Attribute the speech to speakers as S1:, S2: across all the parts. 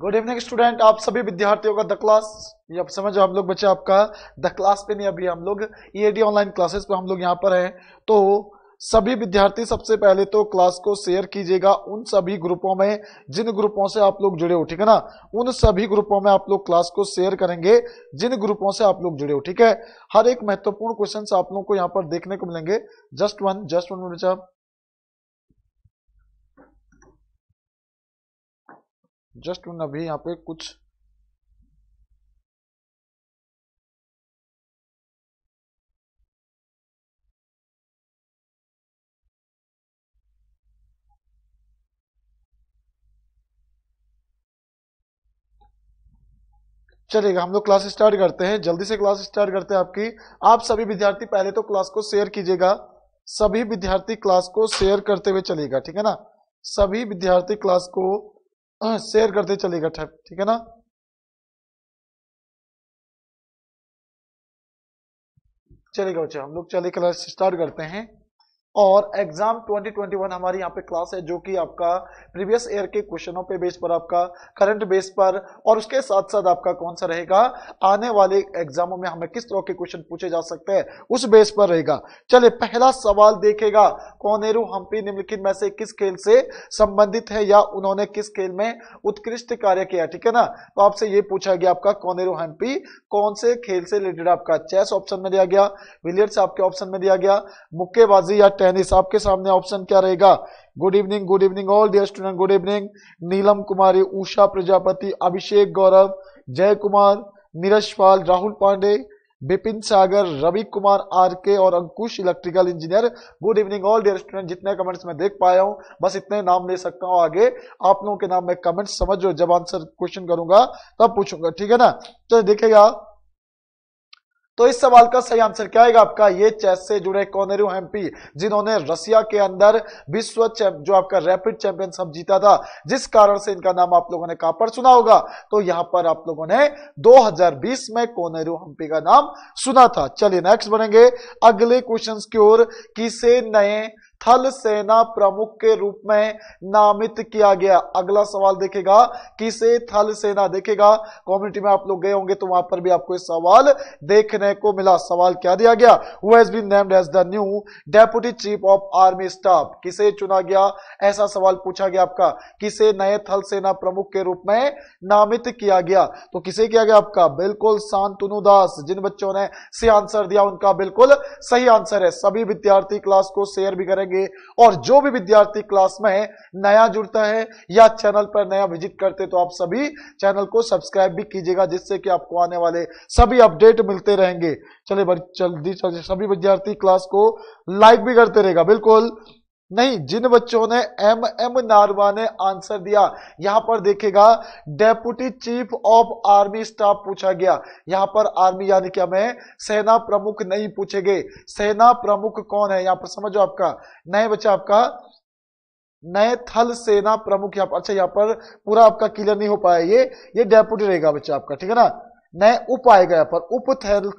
S1: good evening student आप सभी विद्यार्थियों का द क्लास ये आप समझो हम लोग बच्चे आपका द क्लास पे नहीं अभी हम लोग ईएडी ऑनलाइन क्लासेस पे हम लोग यहाँ पर हैं तो सभी विद्यार्थी सबसे पहले तो क्लास को शेयर कीजिएगा उन सभी ग्रुपों में जिन ग्रुपों से आप लोग जुड़े हो ठीक है ना उन सभी ग्रुपों में आप लोग क्लास को शेयर करेंगे जिन ग्रुपों से आप लोग जुड़े हो ठीक है हर एक महत्वपूर्ण क्वेश्चन आप लोग को यहाँ पर देखने को मिलेंगे just one just one minute साहब जस्ट उन अभी यहाँ पे कुछ चलेगा हम लोग क्लास स्टार्ट करते हैं जल्दी से क्लास स्टार्ट करते हैं आपकी आप सभी विद्यार्थी पहले तो क्लास को शेयर कीजिएगा सभी विद्यार्थी क्लास को शेयर करते हुए चलेगा ठीक है ना सभी विद्यार्थी क्लास को शेयर हाँ, करते चलेगा ठप ठीक है ना चलेगा बच्चा हम लोग चले क्लास स्टार्ट करते हैं और एग्जाम 2021 हमारी यहाँ पे क्लास है जो कि आपका प्रीवियस ईयर के क्वेश्चनों पे बेस पर आपका करंट बेस पर और उसके साथ साथ आपका कौन सा रहेगा आने वाले एग्जामों में हमें किस तरह के क्वेश्चन पूछे जा सकते हैं उस बेस पर रहेगा चलिए पहला सवाल देखेगा कौनेरू हम्पी निम्नलिखित में से किस खेल से संबंधित है या उन्होंने किस खेल में उत्कृष्ट कार्य किया ठीक है ना तो आपसे ये पूछा गया आपका कौनेरू हम्पी कौन से खेल से रिलेटेड आपका चेस ऑप्शन में दिया गया विलियर्स आपके ऑप्शन में दिया गया मुक्केबाजी या टेनिस आपके सामने ऑप्शन क्या रहेगा good evening good evening all dear student good evening Neelam Kumari Usha Prajapati Abhishek Gaurav Jay Kumar Neeraj Pal Rahul Pandey Bipin Sagar Ravi Kumar R K और Ankush electrical engineer good evening all dear student जितने कमेंट्स मैं देख पाया हूं बस इतने नाम ले सकता हूं आगे आप लोगों के नाम में कमेंट्स समझो जब आंसर क्वेश्चन करूंगा तब पूछूंगा ठीक है ना तो देखेगा तो इस सवाल का सही आंसर क्या आएगा आपका ये चेस से जुड़े कोनेरू एमपी जिन्होंने रसिया के अंदर विश्व जो आपका रैपिड चैंपियन सब जीता था जिस कारण से इनका नाम आप लोगों ने कहां पर सुना होगा तो यहां पर आप लोगों ने 2020 में कोनेरू हम्पी का नाम सुना था चलिए नेक्स्ट बनेंगे अगले क्वेश्चन की ओर किसे नए थल सेना प्रमुख के रूप में नामित किया गया अगला सवाल देखेगा किसे थल सेना देखेगा कम्युनिटी में आप लोग गए होंगे तो वहां पर भी आपको सवाल देखने को मिला सवाल क्या दिया गया वो as new deputy chief of army staff किसे चुना गया ऐसा सवाल पूछा गया आपका किसे नए थल सेना प्रमुख के रूप में नामित किया गया तो किसे किया गया आपका बिल्कुल शांतनु दास जिन बच्चों ने सही आंसर दिया उनका बिल्कुल सही आंसर है सभी विद्यार्थी क्लास को शेयर भी करेंगे सकेंगे और जो भी विद्यार्थी क्लास में है नया जुड़ता है या चैनल पर नया विजिट करते तो आप सभी चैनल को सब्सक्राइब भी कीजिएगा जिससे कि आपको आने वाले सभी अपडेट मिलते रहेंगे चलिए जल्दी सभी विद्यार्थी क्लास को लाइक भी करते रहेगा बिल्कुल नहीं जिन बच्चों ने एम एम नारवा ने आंसर दिया यहां पर देखेगा deputy chief of army staff पूछा गया यहां पर आर्मी यानी कि हमें सेना प्रमुख नहीं गए सेना प्रमुख कौन है यहां पर समझो आपका नए बच्चा आपका नए थल सेना प्रमुख यहाँ पर अच्छा यहां पर पूरा आपका क्लियर नहीं हो पाया ये ये डेप्यूटी रहेगा बच्चा आपका ठीक है ना नए उप आएगा यहाँ पर उप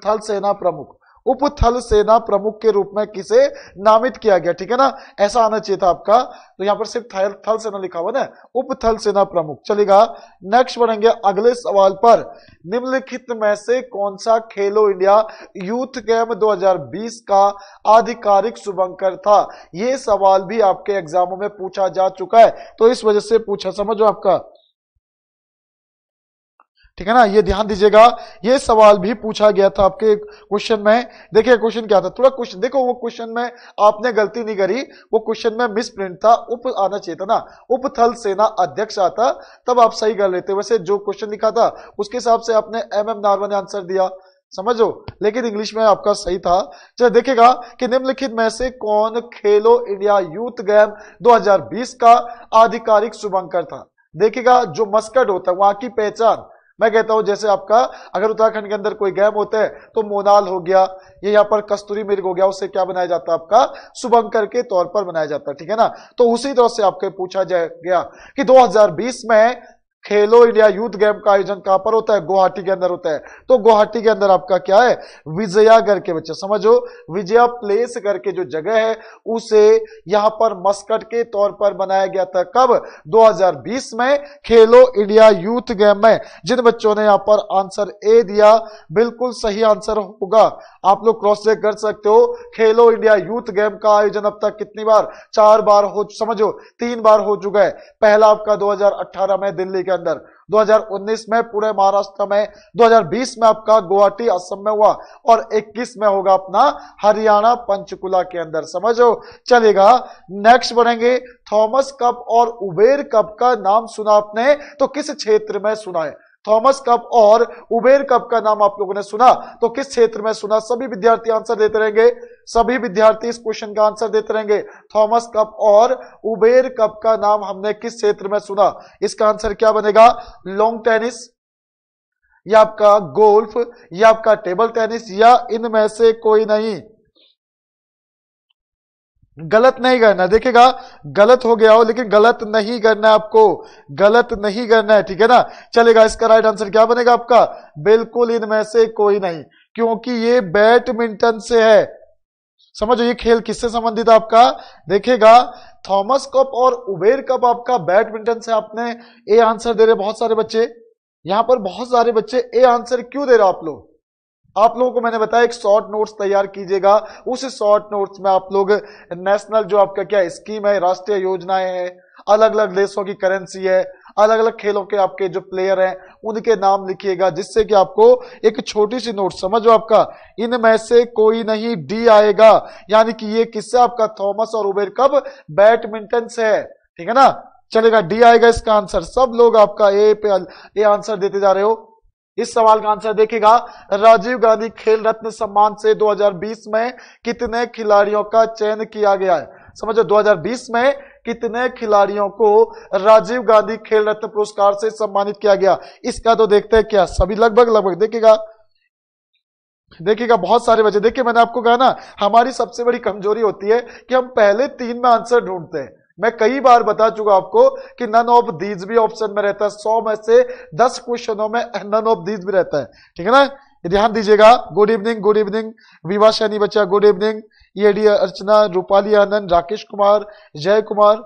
S1: थल सेना प्रमुख उपथल सेना प्रमुख के रूप में किसे नामित किया गया ठीक है ना ऐसा आना चाहिए था आपका तो यहां पर सिर्फ थल, थल सेना लिखा हुआ ना उपथल सेना प्रमुख चलेगा नेक्स्ट बढ़ेंगे अगले सवाल पर निम्नलिखित में से कौन सा खेलो इंडिया यूथ गेम 2020 का आधिकारिक शुभंकर था यह सवाल भी आपके एग्जामों में पूछा जा चुका है तो इस वजह से पूछा समझो आपका ठीक है ना ये ध्यान दीजिएगा ये सवाल भी पूछा गया था आपके क्वेश्चन में देखिए क्वेश्चन क्या था थोड़ा क्वेश्चन देखो वो क्वेश्चन में आपने गलती नहीं करी वो क्वेश्चन में मिस प्रिंट था उप आना चाहिए था ना उप थल सेना अध्यक्ष आता तब आप सही कर लेते वैसे जो क्वेश्चन लिखा था उसके हिसाब से आपने एम एम नारवा ने आंसर दिया समझो लेकिन इंग्लिश में आपका सही था चल देखेगा कि निम्नलिखित में से कौन खेलो इंडिया यूथ गेम 2020 का आधिकारिक शुभंकर था देखेगा जो मस्कट होता है वहां की पहचान मैं कहता हूं जैसे आपका अगर उत्तराखंड के अंदर कोई गैम होता है तो मोनाल हो गया ये यहाँ पर कस्तूरी मिर्ग हो गया उससे क्या बनाया जाता है आपका शुभंकर के तौर पर बनाया जाता है ठीक है ना तो उसी तरह से आपके पूछा जाए गया कि 2020 में खेलो इंडिया यूथ गेम का आयोजन कहां पर होता है गुवाहाटी के अंदर होता है तो गुवाहाटी के अंदर आपका क्या है विजया करके बच्चे समझो विजया प्लेस करके जो जगह है उसे यहां पर मस्कट के तौर पर बनाया गया था कब 2020 में खेलो इंडिया यूथ गेम में जिन बच्चों ने यहां पर आंसर ए दिया बिल्कुल सही आंसर होगा आप लोग क्रॉस चेक कर सकते हो खेलो इंडिया यूथ गेम का आयोजन अब तक कितनी बार चार बार हो समझो तीन बार हो चुका है पहला आपका दो में दिल्ली अंदर 2019 में पूरे महाराष्ट्र में 2020 में आपका गुवाहाटी असम में हुआ और 21 में होगा अपना हरियाणा पंचकुला के अंदर समझो चलेगा नेक्स्ट बढ़ेंगे थॉमस कप और उबेर कप का नाम सुना आपने तो किस क्षेत्र में सुना है थॉमस कप और उबेर कप का नाम आप लोगों ने सुना तो किस क्षेत्र में सुना सभी विद्यार्थी आंसर देते रहेंगे सभी विद्यार्थी इस क्वेश्चन का आंसर देते रहेंगे थॉमस कप और उबेर कप का नाम हमने किस क्षेत्र में सुना इसका आंसर क्या बनेगा लॉन्ग टेनिस या आपका गोल्फ या आपका टेबल टेनिस या इनमें से कोई नहीं गलत नहीं करना देखेगा गलत हो गया हो लेकिन गलत नहीं करना है आपको गलत नहीं करना है ठीक है ना चलेगा इसका राइट आंसर क्या बनेगा आपका बिल्कुल इनमें से कोई नहीं क्योंकि ये बैडमिंटन से है समझो ये खेल किससे संबंधित आपका देखेगा थॉमस कप और उबेर कप आपका बैडमिंटन से आपने ए आंसर दे रहे बहुत सारे बच्चे यहां पर बहुत सारे बच्चे ए आंसर क्यों दे रहे हो आप लोग आप लोगों को मैंने बताया एक शॉर्ट नोट्स तैयार कीजिएगा उस शॉर्ट नोट्स में आप लोग नेशनल जो आपका क्या स्कीम है राष्ट्रीय योजनाएं हैं अलग अलग देशों की करेंसी है अलग अलग खेलों के आपके जो प्लेयर हैं उनके नाम लिखिएगा जिससे कि आपको एक छोटी सी नोट समझो आपका इनमें से कोई नहीं डी आएगा यानी कि ये किससे आपका थॉमस और उबेर कब बैडमिंटन से है ठीक है ना चलेगा डी आएगा इसका आंसर सब लोग आपका ए पे ए आंसर देते जा रहे हो इस सवाल का आंसर देखेगा राजीव गांधी खेल रत्न सम्मान से 2020 में कितने खिलाड़ियों का चयन किया गया है समझो 2020 में कितने खिलाड़ियों को राजीव गांधी खेल रत्न पुरस्कार से सम्मानित किया गया इसका तो देखते हैं क्या सभी लगभग लगभग देखेगा देखिएगा बहुत सारे बच्चे देखिए मैंने आपको कहा ना हमारी सबसे बड़ी कमजोरी होती है कि हम पहले तीन में आंसर ढूंढते हैं मैं कई बार बता चुका आपको कि नन ऑफ दीज भी ऑप्शन में रहता है सौ में से दस क्वेश्चनों में नन ऑफ दीज भी रहता है ठीक है ना ध्यान दीजिएगा गुड इवनिंग गुड इवनिंग विवाह सैनी बच्चा गुड इवनिंग ये डी अर्चना रूपाली आनंद राकेश कुमार जय कुमार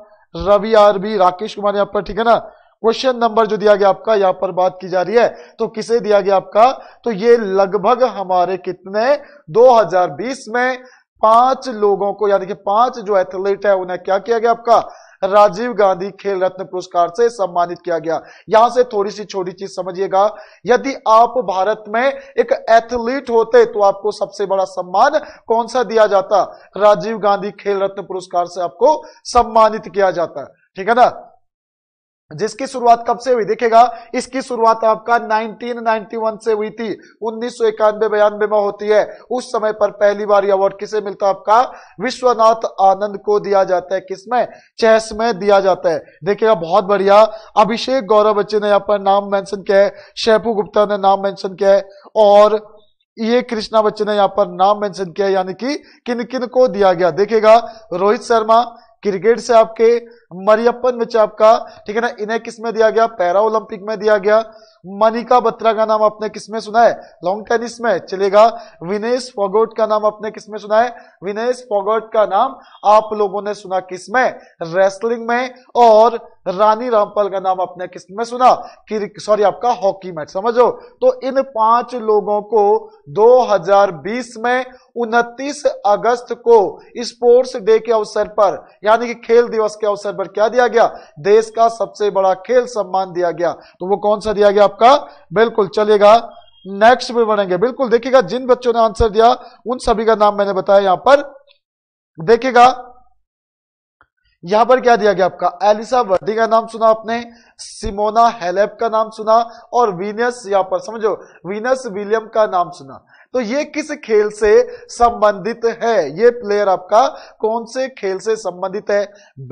S1: रवि भी राकेश कुमार यहाँ पर ठीक है ना क्वेश्चन नंबर जो दिया गया आपका यहां पर बात की जा रही है तो किसे दिया गया आपका तो ये लगभग हमारे कितने 2020 में पांच लोगों को यानी कि पांच जो एथलीट है उन्हें क्या किया गया आपका राजीव गांधी खेल रत्न पुरस्कार से सम्मानित किया गया यहां से थोड़ी सी छोटी चीज समझिएगा यदि आप भारत में एक एथलीट होते तो आपको सबसे बड़ा सम्मान कौन सा दिया जाता राजीव गांधी खेल रत्न पुरस्कार से आपको सम्मानित किया जाता ठीक है ना जिसकी शुरुआत कब से हुई देखेगा इसकी शुरुआत आपका 1991 से हुई थी उन्नीस सौ इक्यानवे बयानबे में होती है उस समय पर पहली बार अवार्ड किसे मिलता है आपका विश्वनाथ आनंद को दिया जाता है किसमें चेस में दिया जाता है देखिएगा बहुत बढ़िया अभिषेक गौरव बच्चे ने यहाँ पर नाम मेंशन किया है शैपू गुप्ता ने नाम मेंशन किया है और ये कृष्णा बच्चे ने यहाँ पर नाम मेंशन किया यानी कि किन किन को दिया गया देखेगा रोहित शर्मा क्रिकेट से आपके मरियपन मिचाप का ठीक है ना इन्हें किस में दिया गया पैरा ओलंपिक में दिया गया मनिका बत्रा का नाम आपने किस में सुना है लॉन्ग टेनिस में चलेगा विनेश फोगोट का नाम आपने किस में सुना है विनेश फोगोट का नाम आप लोगों ने सुना किस में रेसलिंग में और रानी रामपाल का नाम आपने किस में सुना सॉरी आपका हॉकी मैच समझो तो इन पांच लोगों को 2020 में 29 अगस्त को स्पोर्ट्स डे के अवसर पर यानी कि खेल दिवस के अवसर पर क्या दिया गया देश का सबसे बड़ा खेल सम्मान दिया गया तो वो कौन सा दिया गया आपका बिल्कुल चलेगा नेक्स्ट भी बनेंगे बिल्कुल देखिएगा जिन बच्चों ने आंसर दिया उन सभी का नाम मैंने बताया यहां पर देखिएगा यहां पर क्या दिया गया आपका एलिसा वर्दी का नाम सुना आपने सिमोना हेलेप का नाम सुना और वीनस यहां पर समझो वीनस विलियम का नाम सुना तो ये किस खेल से संबंधित है ये प्लेयर आपका कौन से खेल से संबंधित है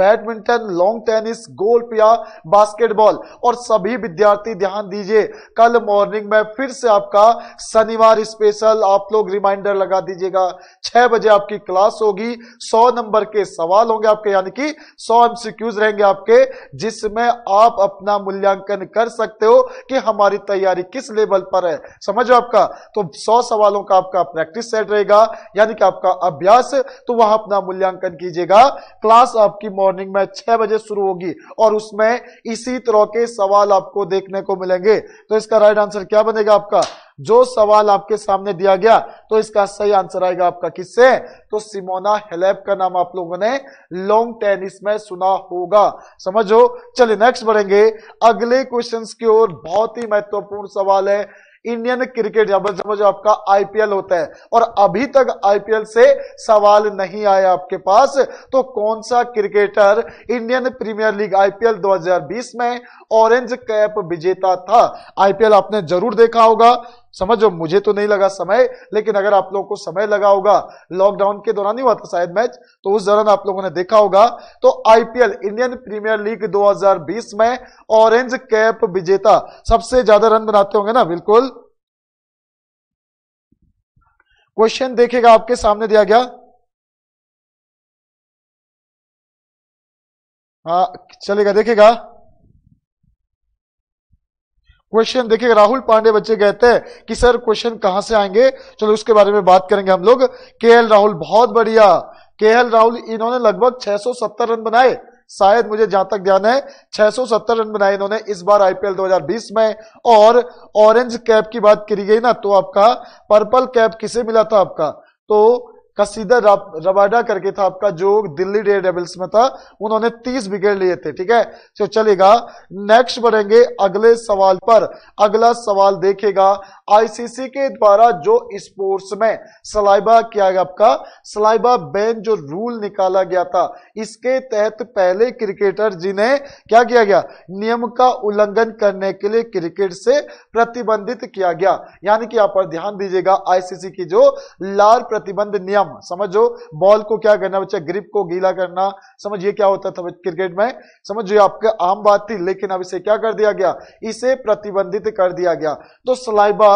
S1: बैडमिंटन लॉन्ग टेनिस गोल्फ या बास्केटबॉल और सभी विद्यार्थी ध्यान दीजिए कल मॉर्निंग में फिर से आपका शनिवार स्पेशल आप लोग रिमाइंडर लगा दीजिएगा छह बजे आपकी क्लास होगी सौ नंबर के सवाल होंगे आपके यानी कि सौ एमसीक्यूज रहेंगे आपके जिसमें आप अपना मूल्यांकन कर सकते हो कि हमारी तैयारी किस लेवल पर है समझो आपका तो सौ सवाल सालों का आपका प्रैक्टिस सेट रहेगा यानी कि आपका अभ्यास तो वहां अपना मूल्यांकन कीजिएगा क्लास आपकी मॉर्निंग में छह बजे शुरू होगी और उसमें इसी तरह के सवाल आपको देखने को मिलेंगे तो इसका राइट आंसर क्या बनेगा आपका जो सवाल आपके सामने दिया गया तो इसका सही आंसर आएगा आपका किससे तो सिमोना हेलेप का नाम आप लोगों ने लॉन्ग टेनिस में सुना होगा समझो चलिए नेक्स्ट बढ़ेंगे अगले क्वेश्चंस की ओर बहुत ही महत्वपूर्ण सवाल है इंडियन क्रिकेट समझो आपका आईपीएल होता है और अभी तक आईपीएल से सवाल नहीं आया आपके पास तो कौन सा cricketer Indian premier league IPL 2020 में ऑरेंज कैप विजेता था आईपीएल आपने जरूर देखा होगा समझो मुझे तो नहीं लगा समय लेकिन अगर आप लोगों को समय लगा होगा लॉकडाउन के दौरान ही हुआ था शायद मैच तो उस दौरान आप लोगों ने देखा होगा तो आईपीएल इंडियन प्रीमियर लीग 2020 में ऑरेंज कैप विजेता सबसे ज्यादा रन बनाते होंगे ना बिल्कुल क्वेश्चन देखेगा आपके सामने दिया गया हाँ चलेगा देखेगा क्वेश्चन देखिए राहुल पांडे बच्चे कहते हैं कि सर क्वेश्चन कहां से आएंगे चलो उसके बारे में बात करेंगे हम लोग के राहुल बहुत बढ़िया के राहुल इन्होंने लगभग 670 रन बनाए शायद मुझे जहां तक ध्यान है 670 रन बनाए इन्होंने इस बार आईपीएल 2020 में और ऑरेंज कैप की बात करी गई ना तो आपका पर्पल कैप किसे मिला था आपका तो का सीधा रबाडा करके था आपका जो दिल्ली डे डेबल्स में था उन्होंने 30 विकेट लिए थे ठीक है तो चलेगा नेक्स्ट बढ़ेंगे अगले सवाल पर अगला सवाल देखेगा आईसीसी के द्वारा जो स्पोर्ट्स में सलाइबा किया गया आपका सलाइबा बैन जो रूल निकाला गया था इसके तहत पहले क्रिकेटर जिन्हें क्या किया गया नियम का उल्लंघन करने के लिए क्रिकेट से प्रतिबंधित किया गया यानी कि आप पर ध्यान दीजिएगा आईसीसी की जो लाल प्रतिबंध नियम स्क्रम समझो बॉल को क्या करना बच्चा ग्रिप को गीला करना ये क्या होता था क्रिकेट में समझिए आपका आम बात थी लेकिन अब इसे क्या कर दिया गया इसे प्रतिबंधित कर दिया गया तो सलाइबा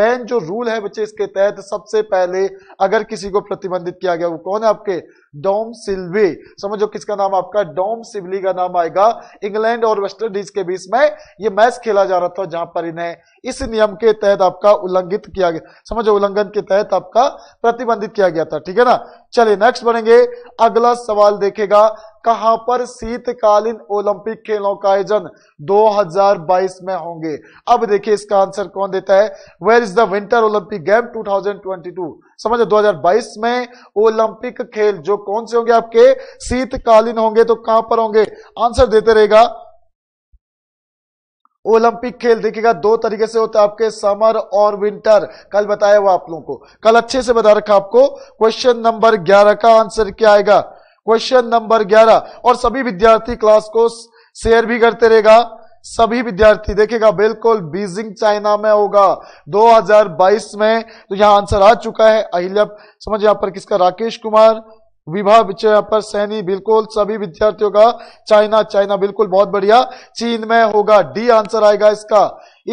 S1: बैन जो रूल है बच्चे इसके तहत सबसे पहले अगर किसी को प्रतिबंधित किया गया वो कौन है आपके डोम सिल्वे समझो किसका नाम आपका डोम सिवली का नाम आएगा इंग्लैंड और वेस्ट इंडीज के बीच में ये मैच खेला जा रहा था जहां पर इन्हें इस नियम के तहत आपका उल्लंघित किया गया समझो उल्लंघन के तहत आपका प्रतिबंधित किया गया था ठीक है ना चलिए नेक्स्ट बनेंगे अगला सवाल देखेगा कहां पर शीतकालीन ओलंपिक खेलों का आयोजन 2022 में होंगे अब देखिए इसका आंसर कौन देता है where is the winter Olympic game 2022 समझो 2022 में ओलंपिक खेल जो कौन से होंगे आपके शीतकालीन होंगे तो कहां पर होंगे आंसर देते रहेगा ओलंपिक खेल देखिएगा दो तरीके से होता है आपके समर और विंटर कल बताया हुआ आप लोगों को कल अच्छे से बता रखा आपको क्वेश्चन नंबर ग्यारह का आंसर क्या आएगा क्वेश्चन नंबर ग्यारह और सभी विद्यार्थी क्लास को शेयर भी करते रहेगा सभी विद्यार्थी देखेगा बिल्कुल बीजिंग चाइना में होगा 2022 में तो यहां आंसर आ चुका है अहिल्या समझ यहां पर किसका राकेश कुमार विभा विजय पर सैनी बिल्कुल सभी विद्यार्थियों का चाइना चाइना बिल्कुल बहुत बढ़िया चीन में होगा डी आंसर आएगा इसका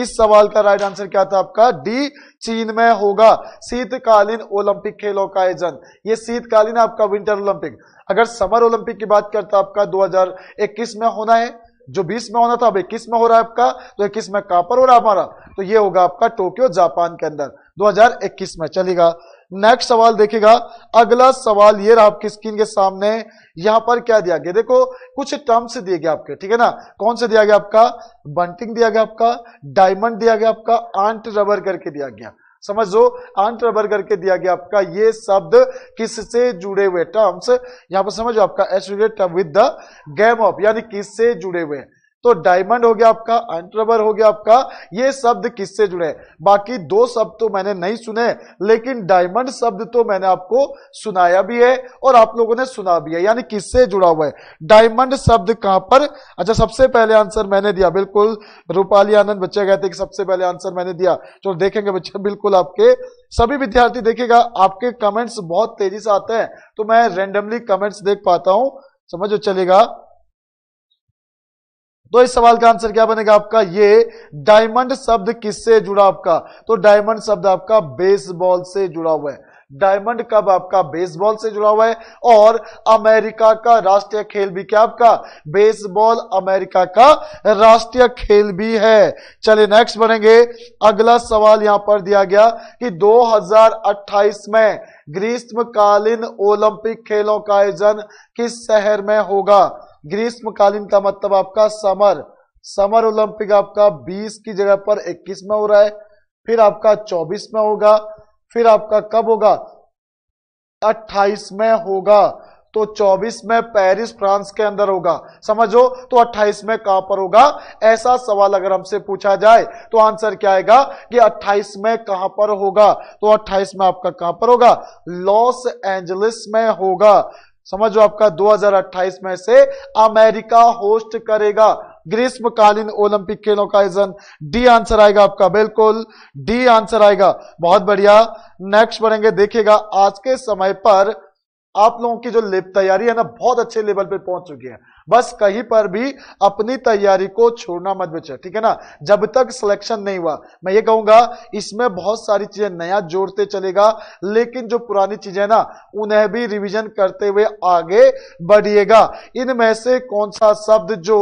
S1: इस सवाल का राइट आंसर क्या था आपका डी चीन में होगा शीतकालीन ओलंपिक खेलों का आयोजन ये शीतकालीन आपका विंटर ओलंपिक अगर समर ओलंपिक की बात करता आपका 2021 में होना है जो 20 में होना था अब 21 में हो रहा है आपका तो 21 में कहां पर हो रहा है हमारा तो ये होगा आपका टोक्यो जापान के अंदर 2021 में चलेगा नेक्स्ट सवाल देखेगा अगला सवाल ये रहा आपकी स्क्रीन के सामने यहां पर क्या दिया गया देखो कुछ टर्म्स दिए गए आपके ठीक है ना कौन से दिया गया आपका बंटिंग दिया गया आपका डायमंड दिया गया आपका आंट रबर करके दिया गया समझ लो आंट रबर करके दिया गया आपका ये शब्द किससे जुड़े हुए टर्म्स यहां पर समझो आपका associate with the game of यानी किससे जुड़े हुए हैं तो डायमंड हो गया आपका अंट्रबर हो गया आपका ये शब्द किससे जुड़े बाकी दो शब्द तो मैंने नहीं सुने लेकिन डायमंड शब्द तो मैंने आपको सुनाया भी है और आप लोगों ने सुना भी है यानी किससे जुड़ा हुआ है डायमंड शब्द कहां पर अच्छा सबसे पहले आंसर मैंने दिया बिल्कुल रूपाली आनंद बच्चे कहते हैं कि सबसे पहले आंसर मैंने दिया चलो देखेंगे बच्चे बिल्कुल आपके सभी विद्यार्थी देखेगा आपके कमेंट्स बहुत तेजी से आते हैं तो मैं रेंडमली कमेंट्स देख पाता हूं समझो चलेगा तो इस सवाल का आंसर क्या बनेगा आपका ये डायमंड शब्द किससे जुड़ा आपका तो डायमंड शब्द आपका बेसबॉल से जुड़ा हुआ है डायमंड कब आपका बेसबॉल से जुड़ा हुआ है और अमेरिका का राष्ट्रीय खेल भी क्या आपका बेसबॉल अमेरिका का राष्ट्रीय खेल भी है चलिए नेक्स्ट बनेंगे अगला सवाल यहां पर दिया गया कि 2028 में ग्रीष्मकालीन ओलंपिक खेलों का आयोजन किस शहर में होगा ग्रीष्मकालीन का मतलब आपका समर समर ओलंपिक आपका 20 की जगह पर 21 में हो रहा है फिर आपका 24 में होगा फिर आपका कब होगा 28 में होगा तो 24 में पेरिस फ्रांस के अंदर होगा समझो तो 28 में कहां पर होगा ऐसा सवाल अगर हमसे पूछा जाए तो आंसर क्या आएगा कि 28 में कहां पर होगा तो 28 में आपका कहां पर होगा लॉस एंजलिस में होगा समझो आपका 2028 में से अमेरिका होस्ट करेगा ग्रीष्मकालीन ओलंपिक खेलों का आयोजन डी आंसर आएगा आपका बिल्कुल डी आंसर आएगा बहुत बढ़िया नेक्स्ट बढ़ेंगे देखिएगा आज के समय पर आप लोगों की जो तैयारी है ना बहुत अच्छे लेवल पे पहुंच चुकी है बस कहीं पर भी अपनी तैयारी को छोड़ना मत बचे ठीक है ना जब तक सिलेक्शन नहीं हुआ मैं ये कहूंगा इसमें बहुत सारी चीजें नया जोड़ते चलेगा लेकिन जो पुरानी चीजें ना उन्हें भी रिविजन करते हुए आगे बढ़िएगा इनमें से कौन सा शब्द जो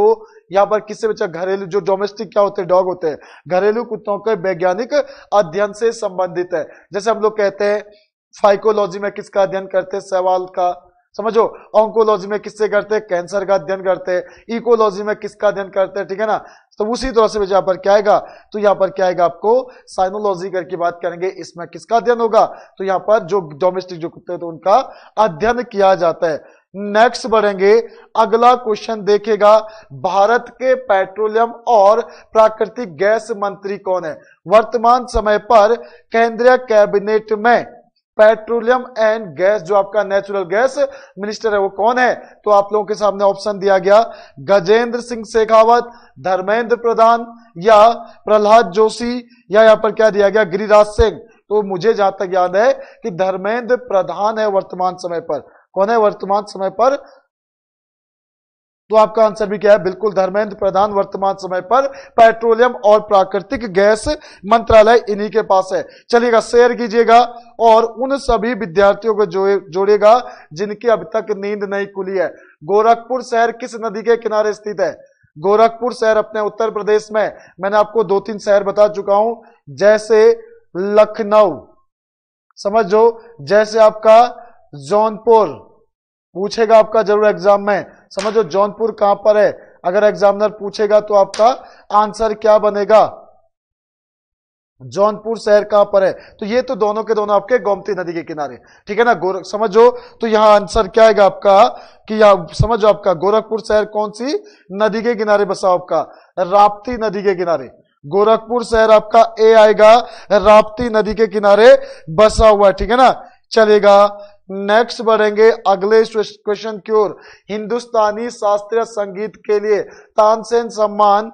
S1: यहाँ पर किससे बचा घरेलू जो डोमेस्टिक क्या होते हैं डॉग होते हैं घरेलू कुत्तों के वैज्ञानिक अध्ययन से संबंधित है जैसे हम लोग कहते हैं साइकोलॉजी में किसका अध्ययन करते सवाल का समझो ऑंकोलॉजी में किससे करते कैंसर का अध्ययन करते इकोलॉजी में किसका अध्ययन करते ठीक है ना तो उसी तरह से यहाँ पर क्या आएगा तो यहाँ पर क्या आएगा आपको साइनोलॉजी करके बात करेंगे इसमें किसका अध्ययन होगा तो यहाँ पर जो डोमेस्टिक जो कुत्ते तो उनका अध्ययन किया जाता है नेक्स्ट बढ़ेंगे अगला क्वेश्चन देखेगा भारत के पेट्रोलियम और प्राकृतिक गैस मंत्री कौन है वर्तमान समय पर केंद्रीय कैबिनेट में पेट्रोलियम एंड गैस जो आपका नेचुरल गैस मिनिस्टर है वो कौन है तो आप लोगों के सामने ऑप्शन दिया गया गजेंद्र सिंह शेखावत धर्मेंद्र प्रधान या प्रहलाद जोशी या यहाँ पर क्या दिया गया गिरिराज सिंह तो मुझे जहां तक याद है कि धर्मेंद्र प्रधान है वर्तमान समय पर कौन है वर्तमान समय पर तो आपका आंसर भी क्या है बिल्कुल धर्मेंद्र प्रधान वर्तमान समय पर पेट्रोलियम और प्राकृतिक गैस मंत्रालय इन्हीं के पास है चलिएगा शेयर कीजिएगा और उन सभी विद्यार्थियों को जो जोड़ेगा जिनकी अब तक नींद नहीं खुली है गोरखपुर शहर किस नदी के किनारे स्थित है गोरखपुर शहर अपने उत्तर प्रदेश में मैंने आपको दो तीन शहर बता चुका हूं जैसे लखनऊ समझ जो जैसे आपका जौनपुर पूछेगा आपका जरूर एग्जाम में समझो जौनपुर कहां पर है अगर एग्जामिनर पूछेगा तो आपका आंसर क्या बनेगा जौनपुर शहर कहां पर है तो ये तो दोनों के दोनों आपके गोमती नदी के किनारे ठीक है ना गोरख समझो तो यहां आंसर क्या आएगा आपका कि यहां समझो आपका गोरखपुर शहर कौन सी नदी के किनारे बसा आपका राप्ती नदी के किनारे गोरखपुर शहर आपका ए आएगा राप्ती नदी के किनारे बसा हुआ है ठीक है ना चलेगा नेक्स्ट बढ़ेंगे अगले क्वेश्चन की ओर हिंदुस्तानी शास्त्रीय संगीत के लिए तानसेन सम्मान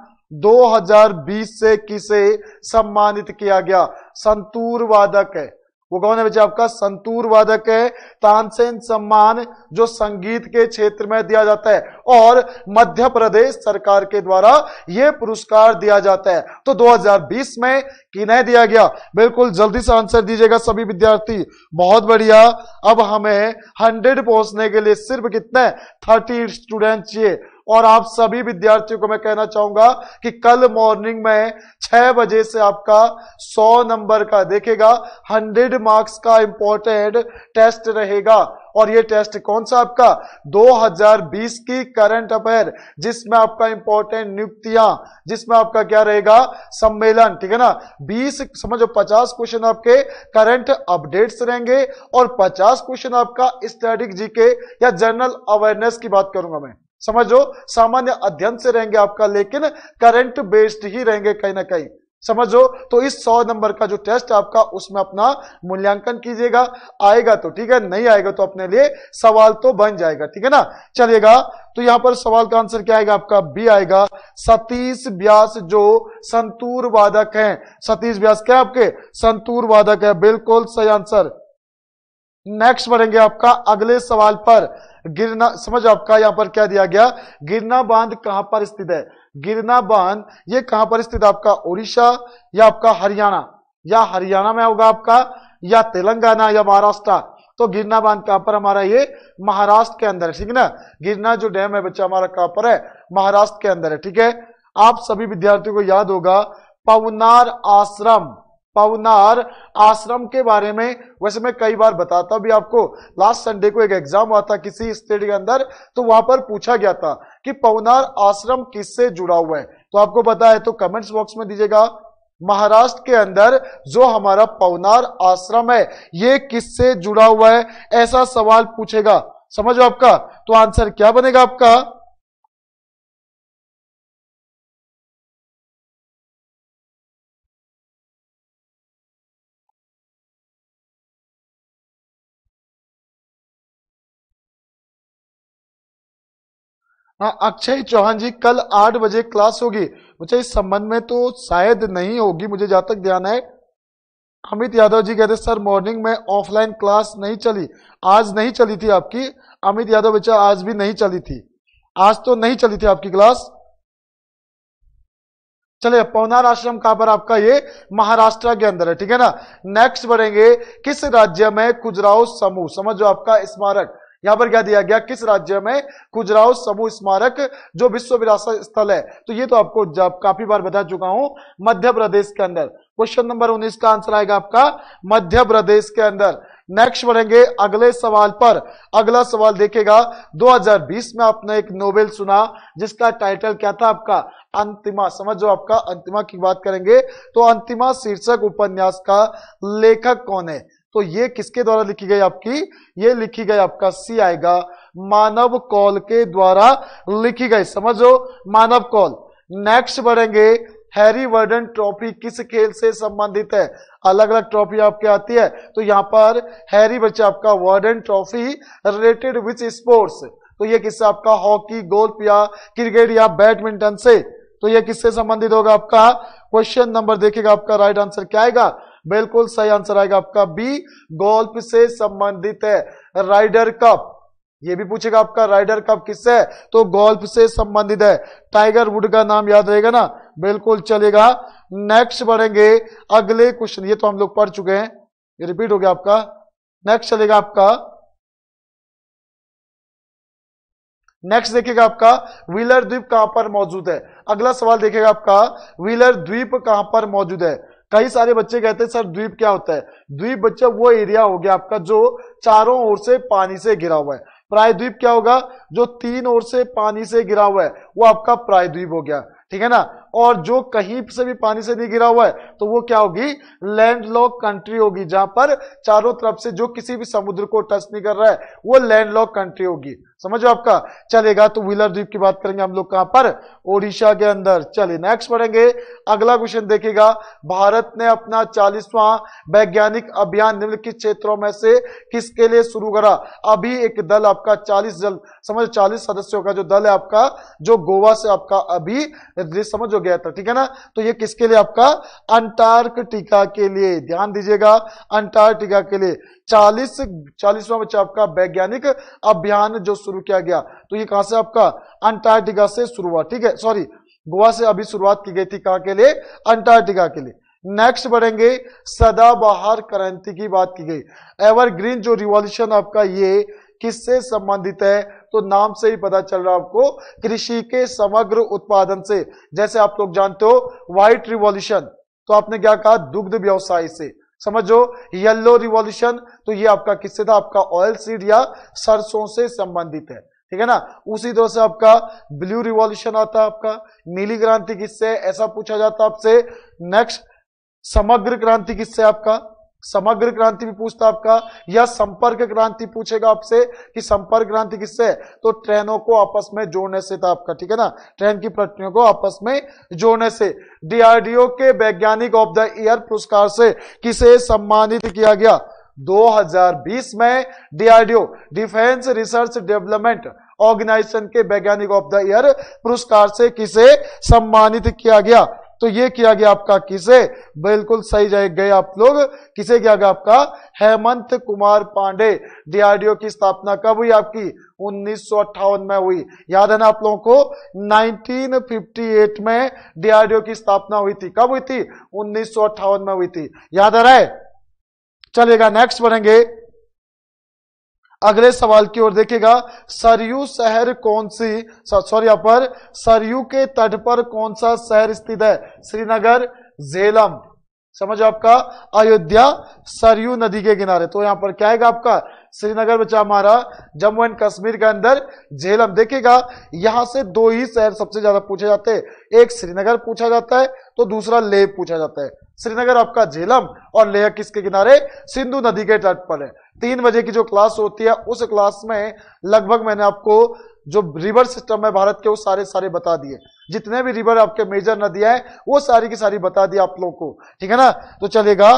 S1: 2020 से किसे सम्मानित किया गया संतूर वादक है वो कौन है बच्चे आपका संतूर वादक है तानसेन सम्मान जो संगीत के क्षेत्र में दिया जाता है और मध्य प्रदेश सरकार के द्वारा यह पुरस्कार दिया जाता है तो 2020 में किन्हें दिया गया बिल्कुल जल्दी से आंसर दीजिएगा सभी विद्यार्थी बहुत बढ़िया अब हमें 100 पहुंचने के लिए सिर्फ कितने 30 स्टूडेंट चाहिए और आप सभी विद्यार्थियों को मैं कहना चाहूंगा कि कल मॉर्निंग में छह बजे से आपका सौ नंबर का देखेगा हंड्रेड मार्क्स का इंपॉर्टेंट टेस्ट रहेगा और ये टेस्ट कौन सा आपका 2020 की करंट अफेयर जिसमें आपका इंपॉर्टेंट नियुक्तियां जिसमें आपका क्या रहेगा सम्मेलन ठीक है ना 20 समझो 50 क्वेश्चन आपके करंट अपडेट्स रहेंगे और 50 क्वेश्चन आपका स्टैटिक जीके या जनरल अवेयरनेस की बात करूंगा मैं समझो सामान्य अध्ययन से रहेंगे आपका लेकिन करंट बेस्ड ही रहेंगे कहीं ना कहीं समझो तो इस सौ नंबर का जो टेस्ट आपका उसमें अपना मूल्यांकन कीजिएगा आएगा तो ठीक है नहीं आएगा तो अपने लिए सवाल तो बन जाएगा ठीक है ना चलेगा तो यहां पर सवाल का आंसर क्या आएगा आपका बी आएगा सतीश व्यास जो संतूर वादक हैं सतीश व्यास क्या आपके संतूर वादक है बिल्कुल सही आंसर नेक्स्ट बढ़ेंगे आपका अगले सवाल पर गिरना समझ आपका यहां पर क्या दिया गया गिरना बांध कहां पर स्थित है गिरना बांध ये कहां पर स्थित आपका ओडिशा या आपका हरियाणा या हरियाणा में होगा आपका या तेलंगाना या महाराष्ट्र तो गिरना बांध कहां पर हमारा ये महाराष्ट्र के अंदर है ठीक है ना गिरना जो डैम है बच्चा हमारा कहां पर है महाराष्ट्र के अंदर है ठीक है आप सभी विद्यार्थियों को याद होगा पवनार आश्रम पवनार आश्रम के बारे में वैसे मैं कई बार बताता भी आपको लास्ट संडे को एक एग्जाम हुआ था किसी स्टेट के अंदर तो वहां पर पूछा गया था कि पवनार आश्रम किससे जुड़ा हुआ है तो आपको पता है तो कमेंट्स बॉक्स में दीजिएगा महाराष्ट्र के अंदर जो हमारा पवनार आश्रम है ये किससे जुड़ा हुआ है ऐसा सवाल पूछेगा समझो आपका तो आंसर क्या बनेगा आपका हाँ अक्षय चौहान जी कल आठ बजे क्लास होगी मुझे इस संबंध में तो शायद नहीं होगी मुझे जहां तक ध्यान है अमित यादव जी कहते सर मॉर्निंग में ऑफलाइन क्लास नहीं चली आज नहीं चली थी आपकी अमित यादव बच्चा आज भी नहीं चली थी आज तो नहीं चली थी आपकी क्लास चले पवनार आश्रम कहां पर आपका ये महाराष्ट्र के अंदर है ठीक है ना नेक्स्ट बढ़ेंगे किस राज्य में कुजराव समूह समझो आपका स्मारक यहां पर क्या दिया गया किस राज्य में खुजराव समूह स्मारक जो विश्व विरासत स्थल है तो ये तो आपको जब काफी बार बता चुका हूं मध्य प्रदेश के अंदर क्वेश्चन नंबर उन्नीस का आंसर आएगा आपका मध्य प्रदेश के अंदर नेक्स्ट बढ़ेंगे अगले सवाल पर अगला सवाल देखेगा 2020 में आपने एक नोबेल सुना जिसका टाइटल क्या था आपका अंतिमा समझो आपका अंतिमा की बात करेंगे तो अंतिमा शीर्षक उपन्यास का लेखक कौन है तो ये किसके द्वारा लिखी गई आपकी ये लिखी गई आपका सी आएगा मानव कॉल के द्वारा लिखी गई समझो मानव कॉल नेक्स्ट बढ़ेंगे हैरी वर्डन ट्रॉफी किस खेल से संबंधित है अलग अलग ट्रॉफी आपके आती है तो यहाँ पर हैरी बच्चा आपका Vardon trophy related which sports तो ये किससे आपका हॉकी गोल्फ या क्रिकेट या बैडमिंटन से तो ये किससे संबंधित होगा आपका क्वेश्चन नंबर देखेगा आपका राइट आंसर क्या आएगा बिल्कुल सही आंसर आएगा आपका बी गोल्फ से संबंधित है राइडर कप ये भी पूछेगा आपका राइडर कप किससे है तो गोल्फ से संबंधित है टाइगर वुड का नाम याद रहेगा ना बिल्कुल चलेगा नेक्स्ट बढ़ेंगे अगले क्वेश्चन ये तो हम लोग पढ़ चुके हैं ये रिपीट हो गया आपका नेक्स्ट चलेगा आपका नेक्स्ट देखिएगा आपका व्हीलर द्वीप कहां पर मौजूद है अगला सवाल देखिएगा आपका व्हीलर द्वीप कहां पर मौजूद है कई सारे बच्चे कहते हैं सर द्वीप क्या होता है द्वीप बच्चा वो एरिया हो गया आपका जो चारों ओर से पानी से घिरा हुआ है प्रायद्वीप क्या होगा जो तीन ओर से पानी से घिरा हुआ है वो आपका प्रायद्वीप हो गया ठीक है ना और जो कहीं से भी पानी से नहीं घिरा हुआ है तो वो क्या होगी लैंडलॉक कंट्री होगी जहां पर चारों तरफ से जो किसी भी समुद्र को टच नहीं कर रहा है वो लैंडलॉक कंट्री होगी समझो आपका चलेगा तो व्हीलर द्वीप की बात करेंगे हम लोग कहां पर ओडिशा के अंदर चलिए नेक्स्ट पढ़ेंगे अगला क्वेश्चन देखेगा भारत ने अपना चालीसवा वैज्ञानिक अभियान निम्नलिखित क्षेत्रों में से किसके लिए शुरू करा अभी एक दल आपका चालीस दल समझ चालीस सदस्यों का जो दल है आपका जो गोवा से आपका अभी समझ हो गया था ठीक है ना तो ये किसके लिए आपका अंटार्कटिका के लिए ध्यान दीजिएगा अंटार्कटिका के लिए चालीस चालीसवा बच्चा आपका वैज्ञानिक अभियान जो शुरू किया गया तो ये कहां से आपका अंटार्कटिका से शुरुआत ठीक है सॉरी गोवा से अभी शुरुआत की गई थी कहा के लिए अंटार्कटिका के लिए नेक्स्ट बढ़ेंगे सदाबहार क्रांति की बात की गई एवरग्रीन जो रिवॉल्यूशन आपका ये किससे संबंधित है तो नाम से ही पता चल रहा है आपको कृषि के समग्र उत्पादन से जैसे आप लोग जानते हो व्हाइट रिवॉल्यूशन तो आपने क्या कहा दुग्ध व्यवसाय से समझो येल्लो रिवॉल्यूशन तो ये आपका किससे था आपका ऑयल सीड या सरसों से संबंधित है ठीक है ना उसी तरह से आपका ब्लू रिवॉल्यूशन आता है आपका नीली क्रांति किससे ऐसा पूछा जाता है आपसे नेक्स्ट समग्र क्रांति किससे आपका समग्र क्रांति भी पूछता आपका या संपर्क क्रांति पूछेगा आपसे कि संपर्क क्रांति किससे तो ट्रेनों को आपस में जोड़ने से था आपका ठीक है ना ट्रेन की पटरियों को आपस में जोड़ने से डीआरडीओ के वैज्ञानिक ऑफ द ईयर पुरस्कार से किसे सम्मानित किया गया 2020 में DRDO defence research development organisation के वैज्ञानिक ऑफ द ईयर पुरस्कार से किसे सम्मानित किया गया तो ये किया गया आपका किसे बिल्कुल सही जाए गए आप लोग किसे किया गया आपका हेमंत कुमार पांडे डीआरडीओ की स्थापना कब हुई आपकी उन्नीस में हुई याद है ना आप लोगों को 1958 में डीआरडीओ की स्थापना हुई थी कब हुई थी उन्नीस में हुई थी याद आ रहा है चलेगा नेक्स्ट बनेंगे अगले सवाल की ओर देखेगा सरयू शहर कौन सी सॉरी यहां पर सरयू के तट पर कौन सा शहर स्थित है श्रीनगर झेलम समझ आपका अयोध्या सरयू नदी के किनारे तो यहां पर क्या है आपका श्रीनगर बचा हमारा जम्मू एंड कश्मीर के अंदर झेलम देखेगा यहां से दो ही शहर सबसे ज्यादा पूछे जाते हैं एक श्रीनगर पूछा जाता है तो दूसरा लेह पूछा जाता है श्रीनगर आपका झेलम और लेह किसके किनारे सिंधु नदी के तट पर है तीन बजे की जो क्लास होती है उस क्लास में लगभग मैंने आपको जो रिवर सिस्टम है भारत के वो सारे सारे बता दिए जितने भी रिवर आपके मेजर नदियां हैं वो सारी की सारी बता दी आप लोगों को ठीक है ना तो चलेगा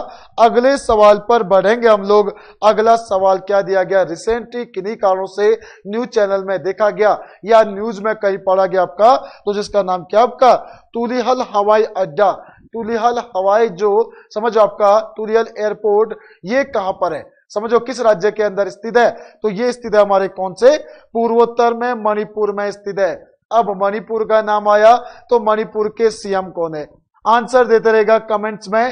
S1: अगले सवाल पर बढ़ेंगे हम लोग अगला सवाल क्या दिया गया रिसेंटली किन्हीं कारणों से न्यूज चैनल में देखा गया या न्यूज में कहीं पढ़ा गया आपका तो जिसका नाम क्या आपका तुलिहल हवाई अड्डा तुलिहाल हवाई जो समझो आपका तुलिहाल एयरपोर्ट ये कहां पर है समझो किस राज्य के अंदर स्थित है तो ये स्थित है हमारे कौन से पूर्वोत्तर में मणिपुर में स्थित है अब मणिपुर का नाम आया तो मणिपुर के सीएम कौन है आंसर देते रहेगा कमेंट्स में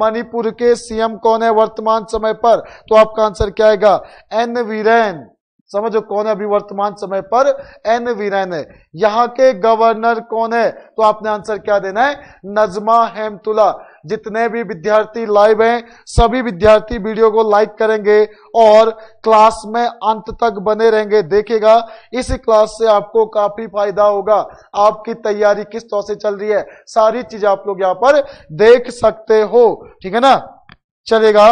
S1: मणिपुर के सीएम कौन है वर्तमान समय पर तो आपका आंसर क्या आएगा एन वीरेन समझो कौन है अभी वर्तमान समय पर एन वीरन है यहाँ के गवर्नर कौन है तो आपने आंसर क्या देना है नजमा हेमतुला जितने भी विद्यार्थी लाइव हैं सभी विद्यार्थी वीडियो को लाइक करेंगे और क्लास में अंत तक बने रहेंगे देखेगा इस क्लास से आपको काफी फायदा होगा आपकी तैयारी किस तरह से चल रही है सारी चीज आप लोग यहाँ पर देख सकते हो ठीक है ना चलेगा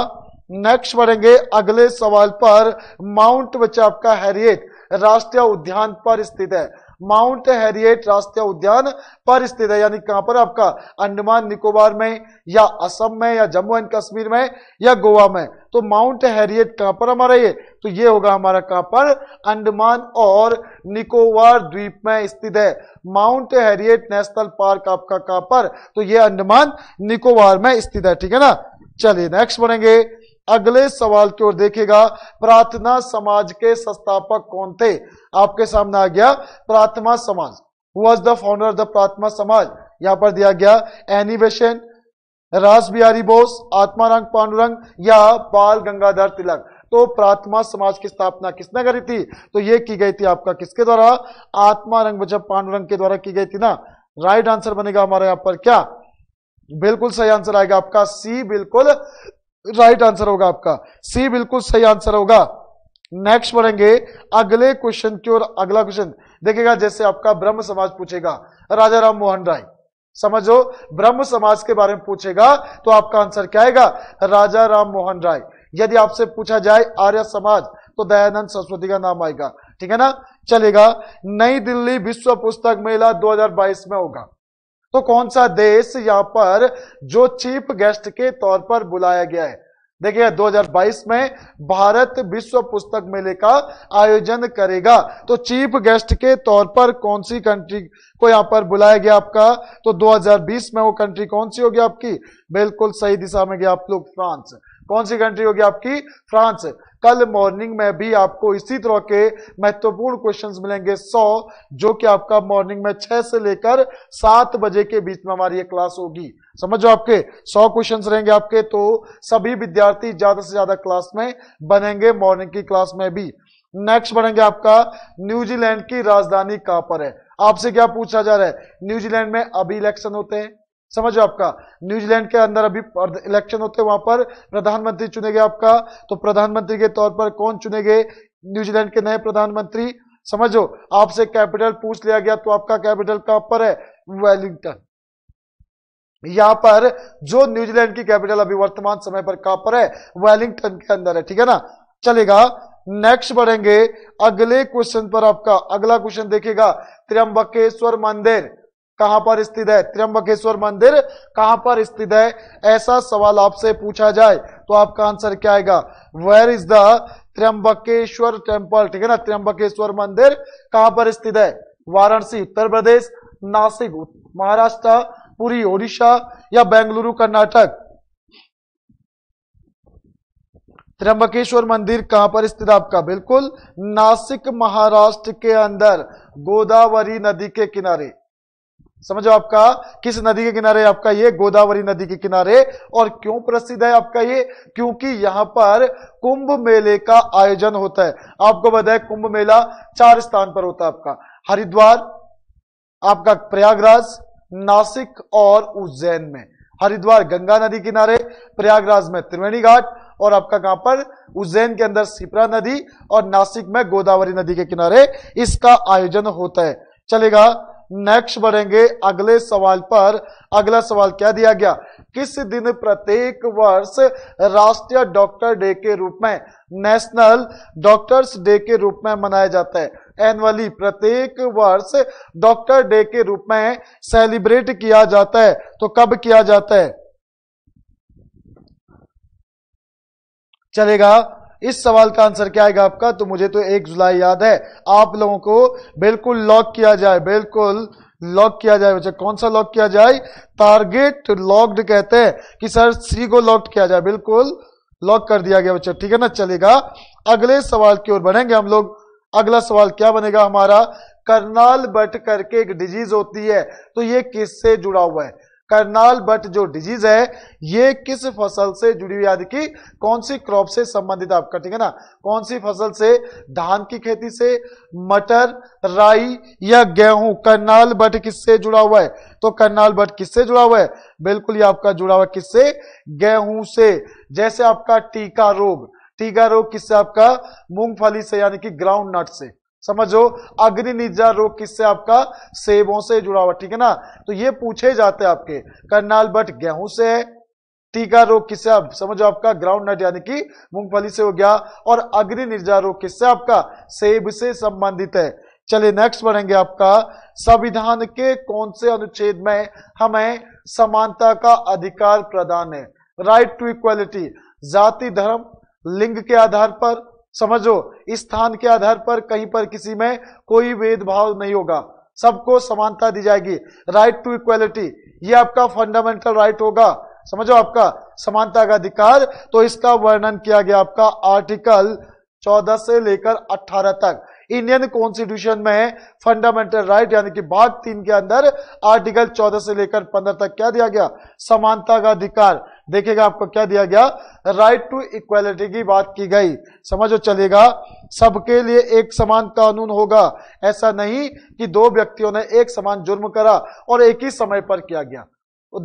S1: नेक्स्ट बढ़ेंगे अगले सवाल पर माउंट बच्चा आपका हैरिएट राष्ट्रीय उद्यान पर स्थित है माउंट हैरिएट राष्ट्रीय उद्यान पर स्थित है यानी कहां पर आपका अंडमान निकोबार में या असम में या जम्मू एंड कश्मीर में या गोवा में तो माउंट हैरिएट कहां पर हमारा ये तो ये होगा हमारा कहां पर अंडमान और निकोबार द्वीप में स्थित है माउंट हैरिएट नेशनल पार्क आपका कहां पर तो ये अंडमान निकोबार में स्थित है ठीक है ना चलिए नेक्स्ट बनेंगे अगले सवाल की ओर देखेगा प्रार्थना समाज के संस्थापक कौन थे आपके सामने आ गया Prarthana Samaj was the founder of the Prarthana Samaj यहां पर दिया गया एनिवेशन रास बिहारी बोस आत्मारंग पांडुरंग या बाल गंगाधर तिलक तो प्रार्थना समाज की स्थापना किसने करी थी तो ये की गई थी आपका किसके द्वारा आत्मारंग जब पांडुरंग के द्वारा की गई थी ना राइट आंसर बनेगा हमारे यहां पर क्या बिल्कुल सही आंसर आएगा आपका सी बिल्कुल राइट आंसर होगा आपका सी बिल्कुल सही आंसर होगा नेक्स्ट बढ़ेंगे अगले क्वेश्चन की ओर अगला क्वेश्चन देखिएगा जैसे आपका ब्रह्म समाज पूछेगा राजा राम मोहन राय समझो ब्रह्म समाज के बारे में पूछेगा तो आपका आंसर क्या आएगा राजा राम मोहन राय यदि आपसे पूछा जाए आर्य समाज तो दयानंद सरस्वती का नाम आएगा ठीक है ना चलेगा नई दिल्ली विश्व पुस्तक मेला 2022 में होगा तो कौन सा देश यहां पर जो चीफ गेस्ट के तौर पर बुलाया गया है देखिए 2022 में भारत विश्व पुस्तक मेले का आयोजन करेगा तो चीफ गेस्ट के तौर पर कौन सी कंट्री को यहां पर बुलाया गया आपका तो 2020 में वो कंट्री कौन सी होगी आपकी बिल्कुल सही दिशा में गया आप लोग फ्रांस कौन सी कंट्री होगी आपकी फ्रांस कल मॉर्निंग में भी आपको इसी तरह के महत्वपूर्ण क्वेश्चंस मिलेंगे 100 जो कि आपका मॉर्निंग में 6 से लेकर 7 बजे के बीच में हमारी ये क्लास होगी समझो आपके 100 क्वेश्चंस रहेंगे आपके तो सभी विद्यार्थी ज्यादा से ज्यादा क्लास में बनेंगे मॉर्निंग की क्लास में भी नेक्स्ट बनेंगे आपका न्यूजीलैंड की राजधानी कहां पर है आपसे क्या पूछा जा रहा है न्यूजीलैंड में अभी इलेक्शन होते हैं समझो आपका न्यूजीलैंड के अंदर अभी इलेक्शन होते वहां पर प्रधानमंत्री चुने गए आपका तो प्रधानमंत्री के तौर पर कौन चुने गए न्यूजीलैंड के नए प्रधानमंत्री समझो आपसे कैपिटल पूछ लिया गया तो आपका कैपिटल कहां पर है वेलिंगटन यहां पर जो न्यूजीलैंड की कैपिटल अभी वर्तमान समय पर कहां पर है वेलिंगटन के अंदर है ठीक है ना चलेगा नेक्स्ट बढ़ेंगे अगले क्वेश्चन पर आपका अगला क्वेश्चन देखेगा त्र्यंबकेश्वर मंदिर कहां पर स्थित है त्र्यंबकेश्वर मंदिर कहां पर स्थित है ऐसा सवाल आपसे पूछा जाए तो आपका आंसर क्या आएगा where is the Trimbakeshwar temple ठीक है ना त्र्यंबकेश्वर मंदिर कहां पर स्थित है वाराणसी उत्तर प्रदेश नासिक महाराष्ट्र पुरी ओडिशा या बेंगलुरु कर्नाटक त्र्यंबकेश्वर मंदिर कहां पर स्थित आपका बिल्कुल नासिक महाराष्ट्र के अंदर गोदावरी नदी के किनारे समझो आपका किस नदी के किनारे आपका ये गोदावरी नदी के किनारे और क्यों प्रसिद्ध है आपका ये क्योंकि यहां पर कुंभ मेले का आयोजन होता है आपको बताया कुंभ मेला चार स्थान पर होता है आपका हरिद्वार आपका प्रयागराज नासिक और उज्जैन में हरिद्वार गंगा नदी किनारे प्रयागराज में त्रिवेणी घाट और आपका कहां पर उज्जैन के अंदर सिपरा नदी और नासिक में गोदावरी नदी के किनारे इसका आयोजन होता है चलेगा नेक्स्ट बढ़ेंगे अगले सवाल पर अगला सवाल क्या दिया गया किस दिन प्रत्येक वर्ष राष्ट्रीय डॉक्टर डे के रूप में नेशनल डॉक्टर्स डे के रूप में मनाया जाता है एनुअली प्रत्येक वर्ष डॉक्टर डे के रूप में सेलिब्रेट किया जाता है तो कब किया जाता है चलेगा इस सवाल का आंसर क्या आएगा आपका तो मुझे तो एक जुलाई याद है आप लोगों को बिल्कुल लॉक किया जाए बिल्कुल लॉक किया जाए बच्चे कौन सा लॉक किया जाए टारगेट लॉक्ड कहते हैं कि सर सी को लॉक्ड किया जाए बिल्कुल लॉक कर दिया गया बच्चा ठीक है ना चलेगा अगले सवाल की ओर बढ़ेंगे हम लोग अगला सवाल क्या बनेगा हमारा करनाल बट करके एक डिजीज होती है तो ये किससे जुड़ा हुआ है करनाल बट जो डिजीज है ये किस फसल से जुड़ी हुई याद की कौन सी क्रॉप से संबंधित आपका ठीक है ना कौन सी फसल से धान की खेती से मटर राई या गेहूं करनाल बट किससे जुड़ा हुआ है तो करनाल बट किससे जुड़ा हुआ है बिल्कुल ये आपका जुड़ा हुआ किससे गेहूं से जैसे आपका टीका रोग टीका रोग किससे आपका मूंगफली से यानी कि ग्राउंड नट से समझो अग्नि निजा रोग किससे आपका सेबों से जुड़ा हुआ ठीक है ना तो ये पूछे जाते हैं आपके करनाल बट गेहूं से है टीका रोग किससे आप समझो आपका ग्राउंड नट यानी कि मूंगफली से हो गया और अग्नि निर्जा रोग किससे आपका सेब से संबंधित है चलिए नेक्स्ट बढ़ेंगे आपका संविधान के कौन से अनुच्छेद में हमें समानता का अधिकार प्रदान है राइट टू इक्वालिटी जाति धर्म लिंग के आधार पर समझो इस स्थान के आधार पर कहीं पर किसी में कोई भेदभाव नहीं होगा सबको समानता दी जाएगी राइट टू इक्वालिटी ये आपका फंडामेंटल राइट होगा समझो आपका समानता का अधिकार तो इसका वर्णन किया गया आपका आर्टिकल 14 से लेकर 18 तक इंडियन कॉन्स्टिट्यूशन में फंडामेंटल राइट यानी कि भाग तीन के अंदर आर्टिकल 14 से लेकर 15 तक क्या दिया गया समानता का अधिकार देखिएगा आपको क्या दिया गया राइट टू इक्वालिटी की बात की गई समझो चलेगा सबके लिए एक समान कानून होगा ऐसा नहीं कि दो व्यक्तियों ने एक समान जुर्म करा और एक ही समय पर किया गया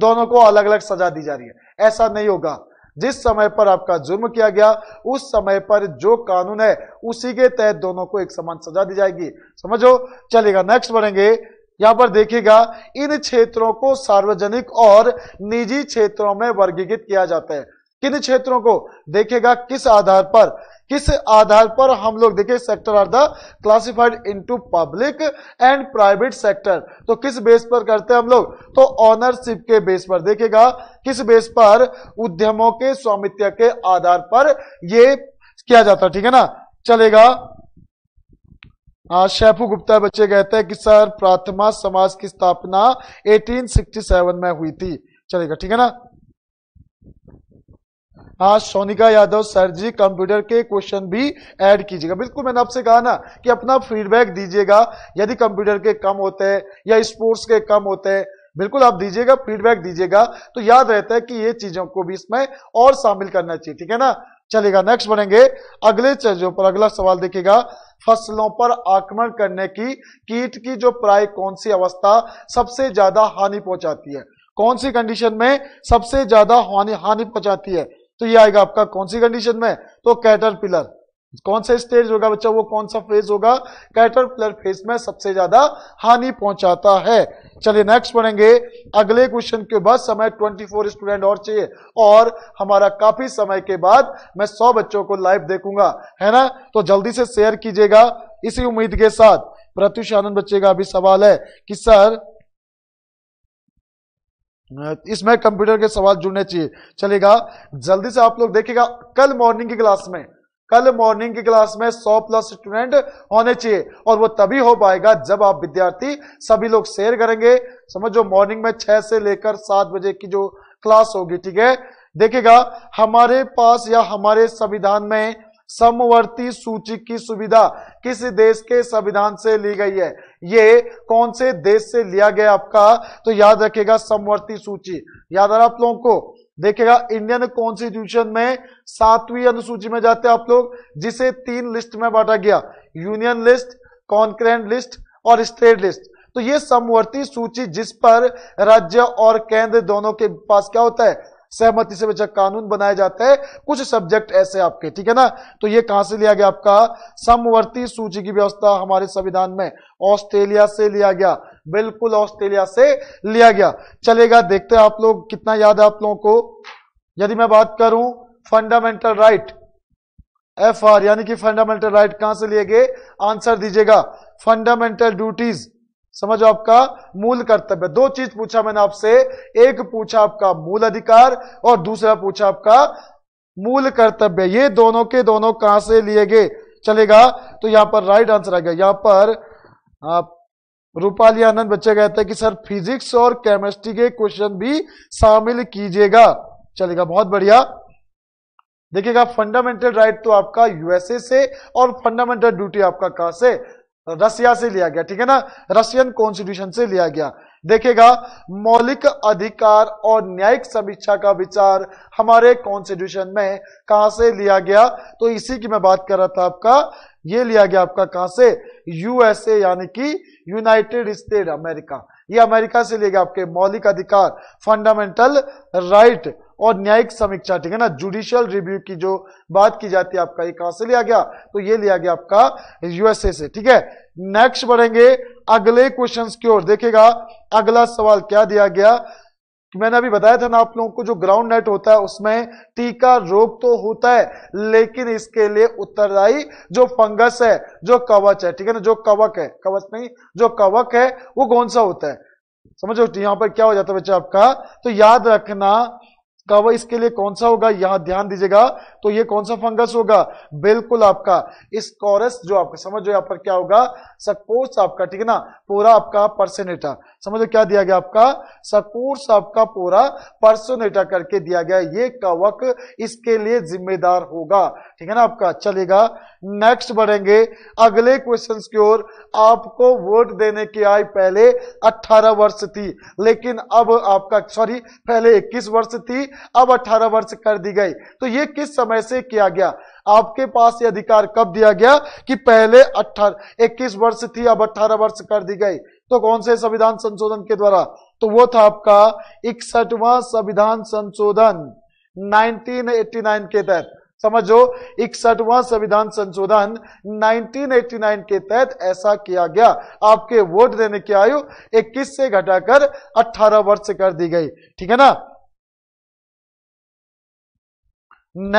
S1: दोनों को अलग अलग सजा दी जा रही है ऐसा नहीं होगा जिस समय पर आपका जुर्म किया गया उस समय पर जो कानून है उसी के तहत दोनों को एक समान सजा दी जाएगी समझो चलेगा नेक्स्ट बढ़ेंगे यहां पर देखिएगा इन क्षेत्रों को सार्वजनिक और निजी क्षेत्रों में वर्गीकृत किया जाता है किन क्षेत्रों को देखेगा किस आधार पर किस आधार पर हम लोग देखे sector are the classified into public and private sector तो किस बेस पर करते हैं हम लोग तो ऑनरशिप के बेस पर देखेगा किस बेस पर उद्यमों के स्वामित्व के आधार पर यह किया जाता है ठीक है ना चलेगा हाँ, शैफू गुप्ता बच्चे कहते हैं कि सर प्रार्थना समाज की स्थापना 1867 में हुई थी चलेगा ठीक है ना हाँ सोनिका यादव सर जी कंप्यूटर के क्वेश्चन भी ऐड कीजिएगा बिल्कुल मैंने आपसे कहा ना कि अपना फीडबैक दीजिएगा यदि कंप्यूटर के कम होते हैं या स्पोर्ट्स के कम होते हैं बिल्कुल आप दीजिएगा फीडबैक दीजिएगा तो याद रहता है कि ये चीजों को भी इसमें और शामिल करना चाहिए ठीक है ना चलेगा नेक्स्ट बढ़ेंगे अगले चीजों पर अगला सवाल देखिएगा फसलों पर आक्रमण करने की कीट की जो प्राय कौन सी अवस्था सबसे ज्यादा हानि पहुंचाती है कौन सी कंडीशन में सबसे ज्यादा हानि हानि पहुंचाती है तो ये आएगा आपका कौन सी कंडीशन में तो कैटर पिलर कौन सा स्टेज होगा बच्चा वो कौन सा फेज होगा कैटरपिलर फेज में सबसे ज्यादा हानि पहुंचाता है चलिए नेक्स्ट पढ़ेंगे अगले क्वेश्चन के बाद समय 24 स्टूडेंट और चाहिए और हमारा काफी समय के बाद मैं 100 बच्चों को लाइव देखूंगा है ना तो जल्दी से शेयर कीजिएगा इसी उम्मीद के साथ प्रत्युष आनंद बच्चे का अभी सवाल है कि सर इसमें कंप्यूटर के सवाल जुड़ने चाहिए चलेगा जल्दी से आप लोग देखेगा कल मॉर्निंग की क्लास में कल मॉर्निंग की क्लास में 100 प्लस स्टूडेंट होने चाहिए और वो तभी हो पाएगा जब आप विद्यार्थी सभी लोग शेयर करेंगे समझो मॉर्निंग में 6 से लेकर 7 बजे की जो क्लास होगी ठीक है देखिएगा हमारे पास या हमारे संविधान में समवर्ती सूची की सुविधा किस देश के संविधान से ली गई है ये कौन से देश से लिया गया आपका तो याद रखेगा समवर्ती सूची याद आ रहा आप लोगों को देखेगा इंडियन कॉन्स्टिट्यूशन में सातवीं अनुसूची में जाते हैं आप लोग जिसे तीन लिस्ट में बांटा गया यूनियन लिस्ट कॉन्क्रेंट लिस्ट और स्टेट लिस्ट तो ये समवर्ती सूची जिस पर राज्य और केंद्र दोनों के पास क्या होता है सहमति से बचा कानून बनाया जाता है कुछ सब्जेक्ट ऐसे आपके ठीक है ना तो ये कहां से लिया गया आपका समवर्ती सूची की व्यवस्था हमारे संविधान में ऑस्ट्रेलिया से लिया गया बिल्कुल ऑस्ट्रेलिया से लिया गया चलेगा देखते हैं आप लोग कितना याद है आप लोगों को यदि मैं बात करूं फंडामेंटल राइट एफ आर यानी कि फंडामेंटल राइट कहां से लिए गए आंसर दीजिएगा फंडामेंटल ड्यूटीज समझो आपका मूल कर्तव्य दो चीज पूछा मैंने आपसे एक पूछा आपका मूल अधिकार और दूसरा पूछा आपका मूल कर्तव्य ये दोनों के दोनों कहां से लिए गए चलेगा तो यहां पर राइट आंसर आ गया यहां पर आप रूपाली आनंद बच्चा कहता है कि सर फिजिक्स और केमिस्ट्री के क्वेश्चन भी शामिल कीजिएगा चलेगा बहुत बढ़िया देखिएगा फंडामेंटल राइट तो आपका यूएसए से और फंडामेंटल ड्यूटी आपका कहा से रसिया से लिया गया ठीक है ना रशियन कॉन्स्टिट्यूशन से लिया गया देखेगा मौलिक अधिकार और न्यायिक समीक्षा का विचार हमारे कॉन्स्टिट्यूशन में कहा से लिया गया तो इसी की मैं बात कर रहा था आपका ये लिया गया आपका कहां से यूएसए यानी कि यूनाइटेड स्टेट अमेरिका ये अमेरिका से लिया गया आपके मौलिक अधिकार फंडामेंटल राइट और न्यायिक समीक्षा ठीक है ना जुडिशियल रिव्यू की जो बात की जाती है आपका ये कहां से लिया गया तो ये लिया गया आपका यूएसए से ठीक है नेक्स्ट बढ़ेंगे अगले क्वेश्चंस की ओर देखेगा अगला सवाल क्या दिया गया कि मैंने अभी बताया था ना आप लोगों को जो ग्राउंड नेट होता है उसमें टीका रोग तो होता है लेकिन इसके लिए उत्तरदायी जो फंगस है जो कवच है ठीक है ना जो कवक है कवच नहीं जो कवक है वो कौन सा होता है समझो यहां पर क्या हो जाता है बच्चा आपका तो याद रखना कव इसके लिए कौन सा होगा यहां ध्यान दीजिएगा तो ये कौन सा फंगस होगा बिल्कुल आपका स्कोरस जो आपका समझो यहाँ पर क्या होगा सपोज आपका ठीक है ना पूरा आपका परसेनेटा समझो क्या दिया गया आपका सकूर्स आपका पूरा परसोनेटा करके दिया गया ये कवक इसके लिए जिम्मेदार होगा ठीक है ना आपका चलेगा नेक्स्ट बढ़ेंगे अगले क्वेश्चन की ओर आपको वोट देने की आयु पहले 18 वर्ष थी लेकिन अब आपका सॉरी पहले 21 वर्ष थी अब 18 वर्ष कर दी गई तो ये किस समय से किया गया आपके पास ये अधिकार कब दिया गया कि पहले अट्ठारह इक्कीस वर्ष थी अब अट्ठारह वर्ष कर दी गई तो कौन से संविधान संशोधन के द्वारा तो वो था आपका इकसठवा संविधान संशोधन 1989 के तहत समझो इकसठवा संविधान संशोधन 1989 के तहत ऐसा किया गया आपके वोट देने की आयु 21 से घटाकर 18 वर्ष कर दी गई ठीक है ना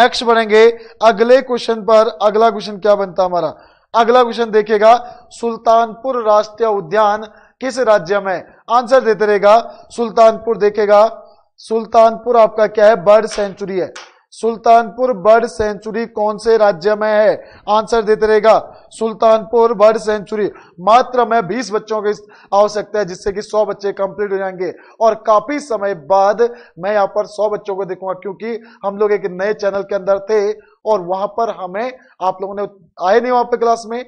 S1: नेक्स्ट बढ़ेंगे अगले क्वेश्चन पर अगला क्वेश्चन क्या बनता हमारा अगला क्वेश्चन देखेगा सुल्तानपुर राष्ट्रीय उद्यान किस राज्य में आंसर देते रहेगा सुल्तानपुर देखेगा सुल्तानपुर आपका क्या है बर्ड सेंचुरी है सुल्तानपुर बर्ड सेंचुरी कौन से राज्य में है आंसर देते रहेगा सुल्तानपुर बर्ड सेंचुरी मात्र में 20 बच्चों की आवश्यकता है जिससे कि 100 बच्चे कंप्लीट हो जाएंगे और काफी समय बाद मैं यहाँ पर 100 बच्चों को देखूंगा क्योंकि हम लोग एक नए चैनल के अंदर थे और वहां पर हमें आप लोगों ने आए नहीं वहां पर क्लास में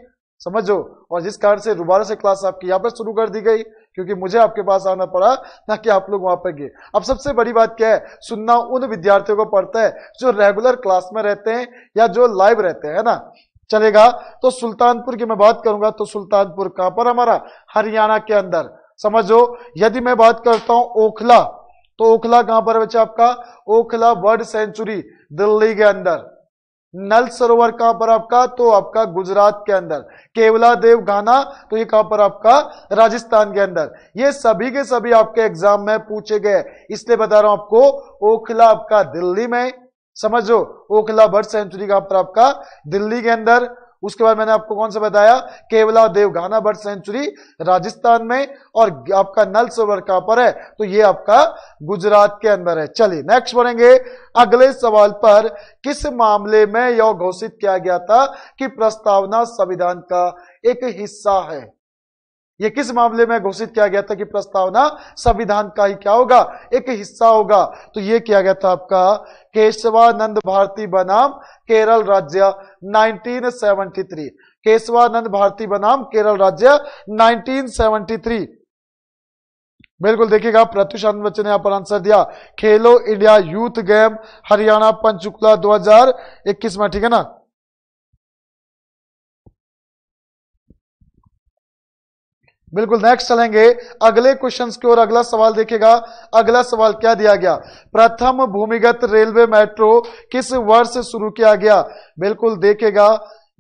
S1: समझो और जिस कारण से दोबारा से क्लास आपकी यहाँ पर शुरू कर दी गई क्योंकि मुझे आपके पास आना पड़ा ना कि आप लोग वहां पर गए अब सबसे बड़ी बात क्या है सुनना उन विद्यार्थियों को पड़ता है जो रेगुलर क्लास में रहते हैं या जो लाइव रहते हैं ना चलेगा तो सुल्तानपुर की मैं बात करूंगा तो सुल्तानपुर कहां पर हमारा हरियाणा के अंदर समझो यदि मैं बात करता हूं ओखला तो ओखला कहां पर बच्चा आपका ओखला बर्ड सेंचुरी दिल्ली के अंदर नल सरोवर कहां पर आपका तो आपका गुजरात के अंदर केवला देव घाना तो ये कहां पर आपका राजस्थान के अंदर ये सभी के सभी आपके एग्जाम में पूछे गए इसलिए बता रहा हूं आपको ओखला आपका दिल्ली में समझो ओखला बर्ड सेंचुरी कहां पर आपका दिल्ली के अंदर उसके बाद मैंने आपको कौन सा बताया केवला देवघाना बर्ड सेंचुरी राजस्थान में और आपका नल सोवर कहां पर है तो ये आपका गुजरात के अंदर है चलिए नेक्स्ट बढ़ेंगे अगले सवाल पर किस मामले में यह घोषित किया गया था कि प्रस्तावना संविधान का एक हिस्सा है ये किस मामले में घोषित किया गया था कि प्रस्तावना संविधान का ही क्या होगा एक हिस्सा होगा तो ये किया गया था आपका केशवानंद भारती बनाम केरल राज्य 1973 केशवानंद भारती बनाम केरल राज्य 1973 बिल्कुल देखिएगा प्रत्युष बच्चे ने यहां पर आंसर दिया Khelo India youth game Haryana Panchkula दो में ठीक है ना बिल्कुल नेक्स्ट चलेंगे अगले क्वेश्चन की ओर अगला सवाल देखेगा अगला सवाल क्या दिया गया प्रथम भूमिगत रेलवे मेट्रो किस वर्ष शुरू किया गया बिल्कुल देखेगा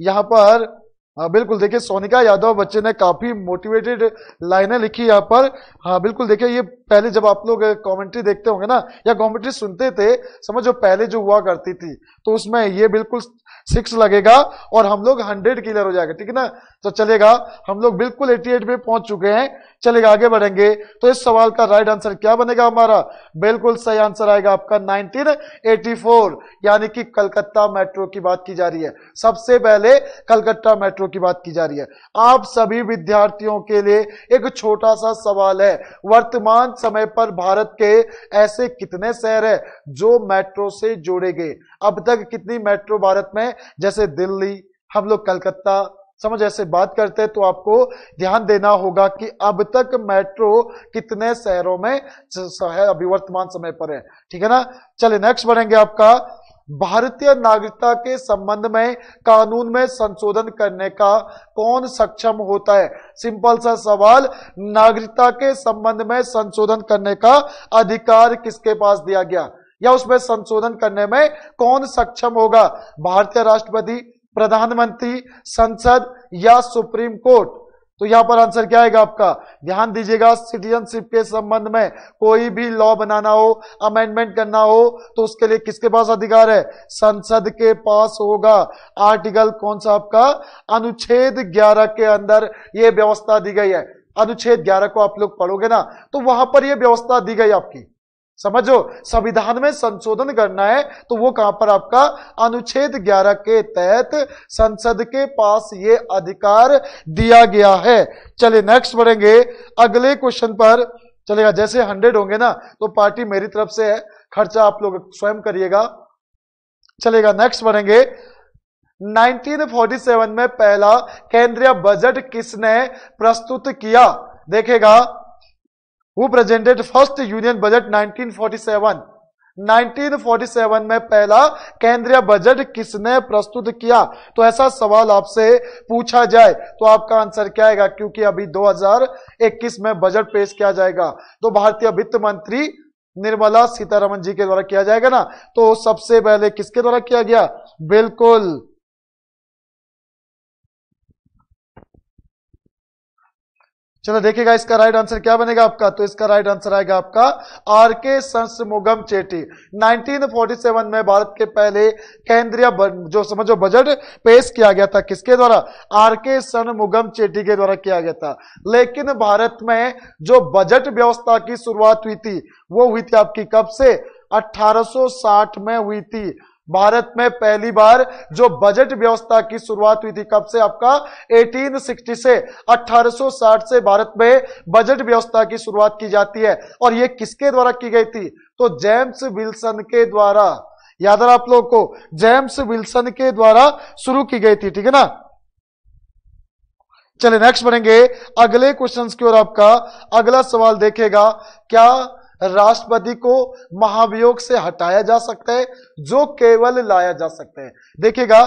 S1: यहां पर हाँ बिल्कुल देखिए सोनिका यादव बच्चे ने काफी मोटिवेटेड लाइनें लिखी यहाँ पर हाँ बिल्कुल देखिए ये पहले जब आप लोग कमेंट्री देखते होंगे ना या कमेंट्री सुनते थे समझो पहले जो हुआ करती थी तो उसमें ये बिल्कुल सिक्स लगेगा और हम लोग हंड्रेड क्लियर हो जाएगा ठीक है ना तो चलेगा हम लोग बिल्कुल 88 पे पहुंच चुके हैं चलेगा आगे बढ़ेंगे तो इस सवाल का राइट आंसर क्या बनेगा हमारा बिल्कुल सही आंसर आएगा आपका 1984 यानी कि कलकत्ता मेट्रो की बात की जा रही है सबसे पहले कलकत्ता मेट्रो की बात की जा रही है आप सभी विद्यार्थियों के लिए एक छोटा सा सवाल है वर्तमान समय पर भारत के ऐसे कितने शहर है जो मेट्रो से जोड़े गए अब तक कितनी मेट्रो भारत में जैसे दिल्ली हम लोग कलकत्ता समझ ऐसे बात करते हैं तो आपको ध्यान देना होगा कि अब तक मेट्रो कितने शहरों में है अभी वर्तमान समय पर है ठीक है ना चलिए नेक्स्ट बढ़ेंगे आपका भारतीय नागरिकता के संबंध में कानून में संशोधन करने का कौन सक्षम होता है सिंपल सा सवाल नागरिकता के संबंध में संशोधन करने का अधिकार किसके पास दिया गया या उसमें संशोधन करने में कौन सक्षम होगा भारतीय राष्ट्रपति प्रधानमंत्री संसद या सुप्रीम कोर्ट तो यहां पर आंसर क्या आएगा आपका ध्यान दीजिएगा सिटीजनशिप के संबंध में कोई भी लॉ बनाना हो अमेंडमेंट करना हो तो उसके लिए किसके पास अधिकार है संसद के पास होगा आर्टिकल कौन सा आपका अनुच्छेद 11 के अंदर यह व्यवस्था दी गई है अनुच्छेद 11 को आप लोग पढ़ोगे ना तो वहां पर यह व्यवस्था दी गई आपकी समझो संविधान में संशोधन करना है तो वो कहां पर आपका अनुच्छेद 11 के तहत संसद के पास ये अधिकार दिया गया है चलिए नेक्स्ट बढ़ेंगे अगले क्वेश्चन पर चलेगा जैसे हंड्रेड होंगे ना तो पार्टी मेरी तरफ से है खर्चा आप लोग स्वयं करिएगा चलेगा नेक्स्ट बढ़ेंगे 1947 में पहला केंद्रीय बजट किसने प्रस्तुत किया देखेगा who presented first union budget 1947 1947 में पहला केंद्रीय बजट किसने प्रस्तुत किया तो ऐसा सवाल आपसे पूछा जाए तो आपका आंसर क्या आएगा क्योंकि अभी 2021 में बजट पेश किया जाएगा तो भारतीय वित्त मंत्री निर्मला सीतारमन जी के द्वारा किया जाएगा ना तो सबसे पहले किसके द्वारा किया गया बिल्कुल चलो देखिएगा इसका राइट आंसर क्या बनेगा आपका तो इसका राइट आंसर आएगा आपका आर के संसमुगम चेटी 1947 में भारत के पहले केंद्रीय जो समझो बजट पेश किया गया था किसके द्वारा आर के सनमुगम चेटी के द्वारा किया गया था लेकिन भारत में जो बजट व्यवस्था की शुरुआत हुई थी वो हुई थी आपकी कब से 1860 में हुई थी भारत में पहली बार जो बजट व्यवस्था की शुरुआत हुई थी कब से आपका 1860 से 1860 से भारत में बजट व्यवस्था की शुरुआत की जाती है और ये किसके द्वारा की गई थी तो जेम्स विल्सन के द्वारा याद रहा आप लोगों को जेम्स विल्सन के द्वारा शुरू की गई थी ठीक है ना चले नेक्स्ट बढ़ेंगे अगले क्वेश्चंस की ओर आपका अगला सवाल देखेगा क्या राष्ट्रपति को महाभियोग से हटाया जा सकता है जो केवल लाया जा सकता है देखिएगा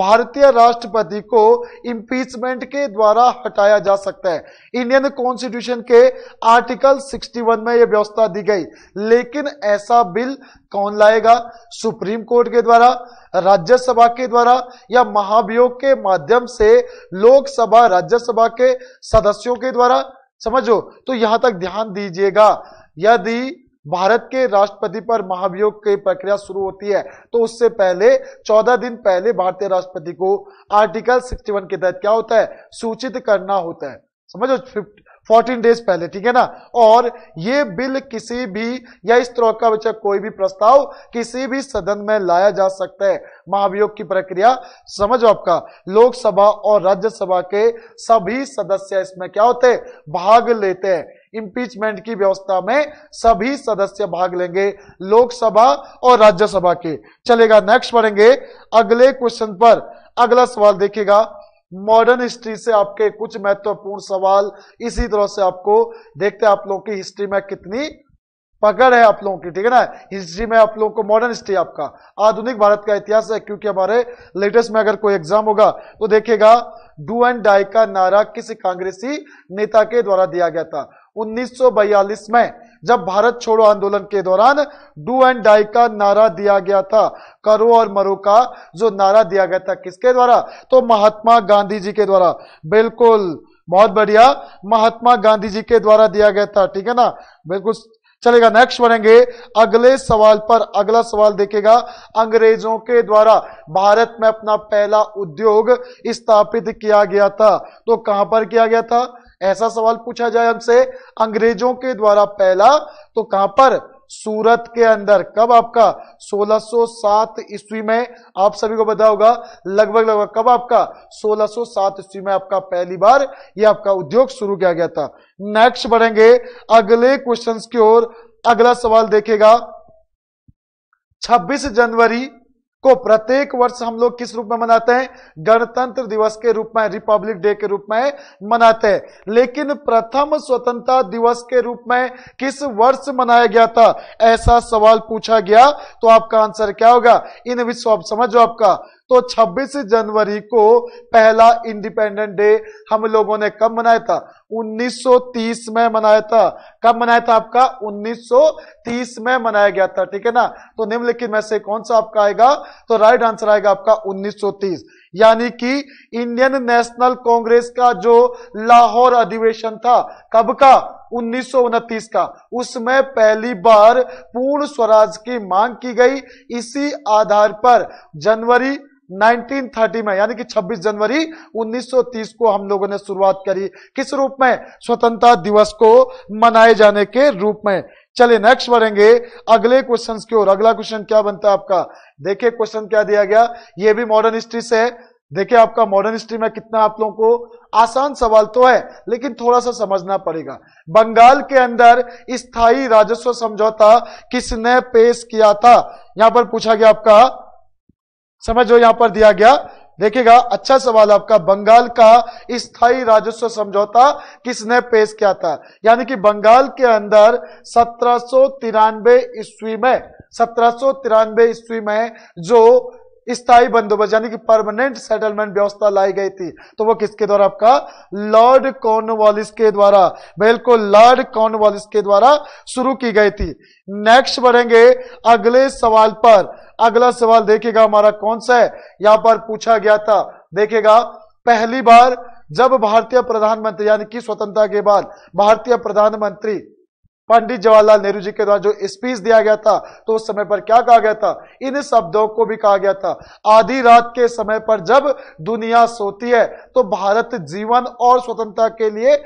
S1: भारतीय राष्ट्रपति को इंपीचमेंट के द्वारा हटाया जा सकता है इंडियन कॉन्स्टिट्यूशन के आर्टिकल 61 में यह व्यवस्था दी गई लेकिन ऐसा बिल कौन लाएगा सुप्रीम कोर्ट के द्वारा राज्यसभा के द्वारा या महाभियोग के माध्यम से लोकसभा राज्यसभा के सदस्यों के द्वारा समझो तो यहां तक ध्यान दीजिएगा यदि भारत के राष्ट्रपति पर महाभियोग की प्रक्रिया शुरू होती है तो उससे पहले 14 दिन पहले भारतीय राष्ट्रपति को आर्टिकल 61 के तहत क्या होता है सूचित करना होता है समझो 14 डेज पहले ठीक है ना और ये बिल किसी भी या इस तरह का बच्चा कोई भी प्रस्ताव किसी भी सदन में लाया जा सकता है महाभियोग की प्रक्रिया समझो आपका लोकसभा और राज्यसभा के सभी सदस्य इसमें क्या होते हैं भाग लेते हैं इंपीचमेंट की व्यवस्था में सभी सदस्य भाग लेंगे लोकसभा और राज्यसभा के चलेगा नेक्स्ट पढ़ेंगे अगले क्वेश्चन पर अगला सवाल देखिएगा मॉडर्न हिस्ट्री से आपके कुछ महत्वपूर्ण सवाल इसी तरह से आपको देखते हैं आप लोगों की हिस्ट्री में कितनी पकड़ है आप लोगों की ठीक है ना हिस्ट्री में आप लोगों को मॉडर्न हिस्ट्री आपका आधुनिक भारत का इतिहास है क्योंकि हमारे लेटेस्ट में अगर कोई एग्जाम होगा तो देखेगा डू एंड डाई का नारा किसी कांग्रेसी नेता के द्वारा दिया गया था 1942 में जब भारत छोड़ो आंदोलन के दौरान डू एंड डाई का नारा दिया गया था करो और मरो का जो नारा दिया गया था किसके द्वारा तो महात्मा गांधी जी के द्वारा बिल्कुल बहुत बढ़िया महात्मा गांधी जी के द्वारा दिया गया था ठीक है ना बिल्कुल चलेगा नेक्स्ट बनेंगे अगले सवाल पर अगला सवाल देखेगा अंग्रेजों के द्वारा भारत में अपना पहला उद्योग स्थापित किया गया था तो कहां पर किया गया था ऐसा सवाल पूछा जाए हमसे अंग्रेजों के द्वारा पहला तो कहां पर सूरत के अंदर कब आपका 1607 ईस्वी में आप सभी को पता होगा लगभग लगभग कब आपका 1607 ईस्वी में आपका पहली बार ये आपका उद्योग शुरू किया गया था नेक्स्ट बढ़ेंगे अगले क्वेश्चंस की ओर अगला सवाल देखेगा 26 जनवरी को प्रत्येक वर्ष हम लोग किस रूप में मनाते हैं गणतंत्र दिवस के रूप में रिपब्लिक डे के रूप में मनाते हैं लेकिन प्रथम स्वतंत्रता दिवस के रूप में किस वर्ष मनाया गया था ऐसा सवाल पूछा गया तो आपका आंसर क्या होगा इन विश्व आप समझो आपका तो 26 जनवरी को पहला इंडिपेंडेंट डे हम लोगों ने कब मनाया था 1930 में मनाया था कब मनाया था आपका 1930 में मनाया गया था ठीक है ना तो निम्नलिखित में से कौन सा आपका आएगा तो राइट आंसर आएगा आपका 1930 यानी कि इंडियन नेशनल कांग्रेस का जो लाहौर अधिवेशन था कब का उन्नीस का उसमें पहली बार पूर्ण स्वराज की मांग की गई इसी आधार पर जनवरी 1930 में यानी कि 26 जनवरी 1930 को हम लोगों ने शुरुआत करी किस रूप में स्वतंत्रता दिवस को मनाए जाने के रूप में चले नेक्स्ट बढ़ेंगे अगले क्वेश्चन की ओर अगला क्वेश्चन क्या बनता है आपका देखिए क्वेश्चन क्या दिया गया ये भी मॉडर्न हिस्ट्री से है देखिए आपका मॉडर्न हिस्ट्री में कितना आप लोगों को आसान सवाल तो है लेकिन थोड़ा सा समझना पड़ेगा बंगाल के अंदर स्थायी राजस्व समझौता किसने पेश किया था यहां पर पूछा गया आपका जो यहां पर दिया गया देखिएगा अच्छा सवाल आपका बंगाल का स्थायी राजस्व समझौता किसने पेश किया था यानी कि बंगाल के अंदर सत्रह ईस्वी में सत्रह ईस्वी में जो स्थायी बंदोबस्त यानी कि परमानेंट सेटलमेंट व्यवस्था लाई गई थी तो वो किसके द्वारा आपका लॉर्ड कॉर्नवालिस के द्वारा बिल्कुल लॉर्ड कॉर्नवालिस के द्वारा शुरू की गई थी नेक्स्ट बढ़ेंगे अगले सवाल पर अगला सवाल देखेगा हमारा कौन सा है यहां पर पूछा गया था देखेगा पहली बार जब भारतीय प्रधानमंत्री यानी कि स्वतंत्रता के बाद भारतीय प्रधानमंत्री पंडित जवाहरलाल नेहरू जी के द्वारा जो स्पीच दिया गया था तो उस समय पर क्या कहा गया था इन शब्दों को भी कहा गया था आधी रात के समय पर जब दुनिया सोती है तो भारत जीवन और स्वतंत्रता के लिए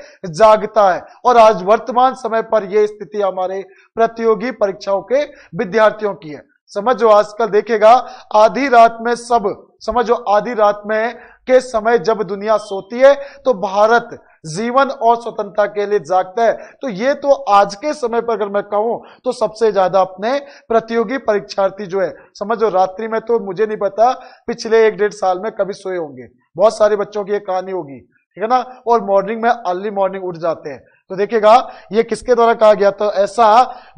S1: जागता है और आज वर्तमान समय पर यह स्थिति हमारे प्रतियोगी परीक्षाओं के विद्यार्थियों की है समझो आजकल देखेगा आधी रात में सब समझो आधी रात में के समय जब दुनिया सोती है तो भारत जीवन और स्वतंत्रता के लिए जागता है तो ये तो आज के समय पर अगर मैं कहूं तो सबसे ज्यादा अपने प्रतियोगी परीक्षार्थी जो है समझो रात्रि में तो मुझे नहीं पता पिछले एक डेढ़ साल में कभी सोए होंगे बहुत सारे बच्चों की यह कहानी होगी ठीक है ना और मॉर्निंग में अर्ली मॉर्निंग उठ जाते हैं तो देखेगा ये किसके द्वारा कहा गया तो ऐसा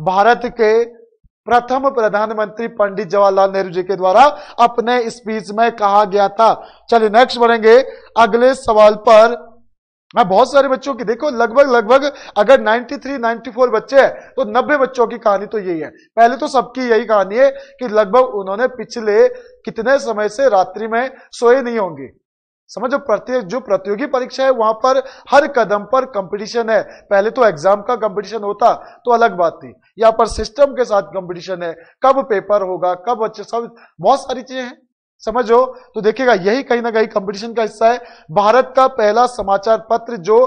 S1: भारत के प्रथम प्रधानमंत्री पंडित जवाहरलाल नेहरू जी के द्वारा अपने स्पीच में कहा गया था चलिए नेक्स्ट बढ़ेंगे अगले सवाल पर मैं बहुत सारे बच्चों की देखो लगभग लगभग अगर 93, 94 बच्चे हैं तो 90 बच्चों की कहानी तो यही है पहले तो सबकी यही कहानी है कि लगभग उन्होंने पिछले कितने समय से रात्रि में सोए नहीं होंगे समझो प्रत्येक जो प्रतियोगी परीक्षा है वहां पर हर कदम पर कंपटीशन है पहले तो एग्जाम का कंपटीशन होता तो अलग बात थी यहाँ पर सिस्टम के साथ कंपटीशन है कब पेपर होगा कब अच्छे सब बहुत सारी चीजें हैं समझो तो देखिएगा यही कहीं ना कहीं कंपटीशन का हिस्सा है भारत का पहला समाचार पत्र जो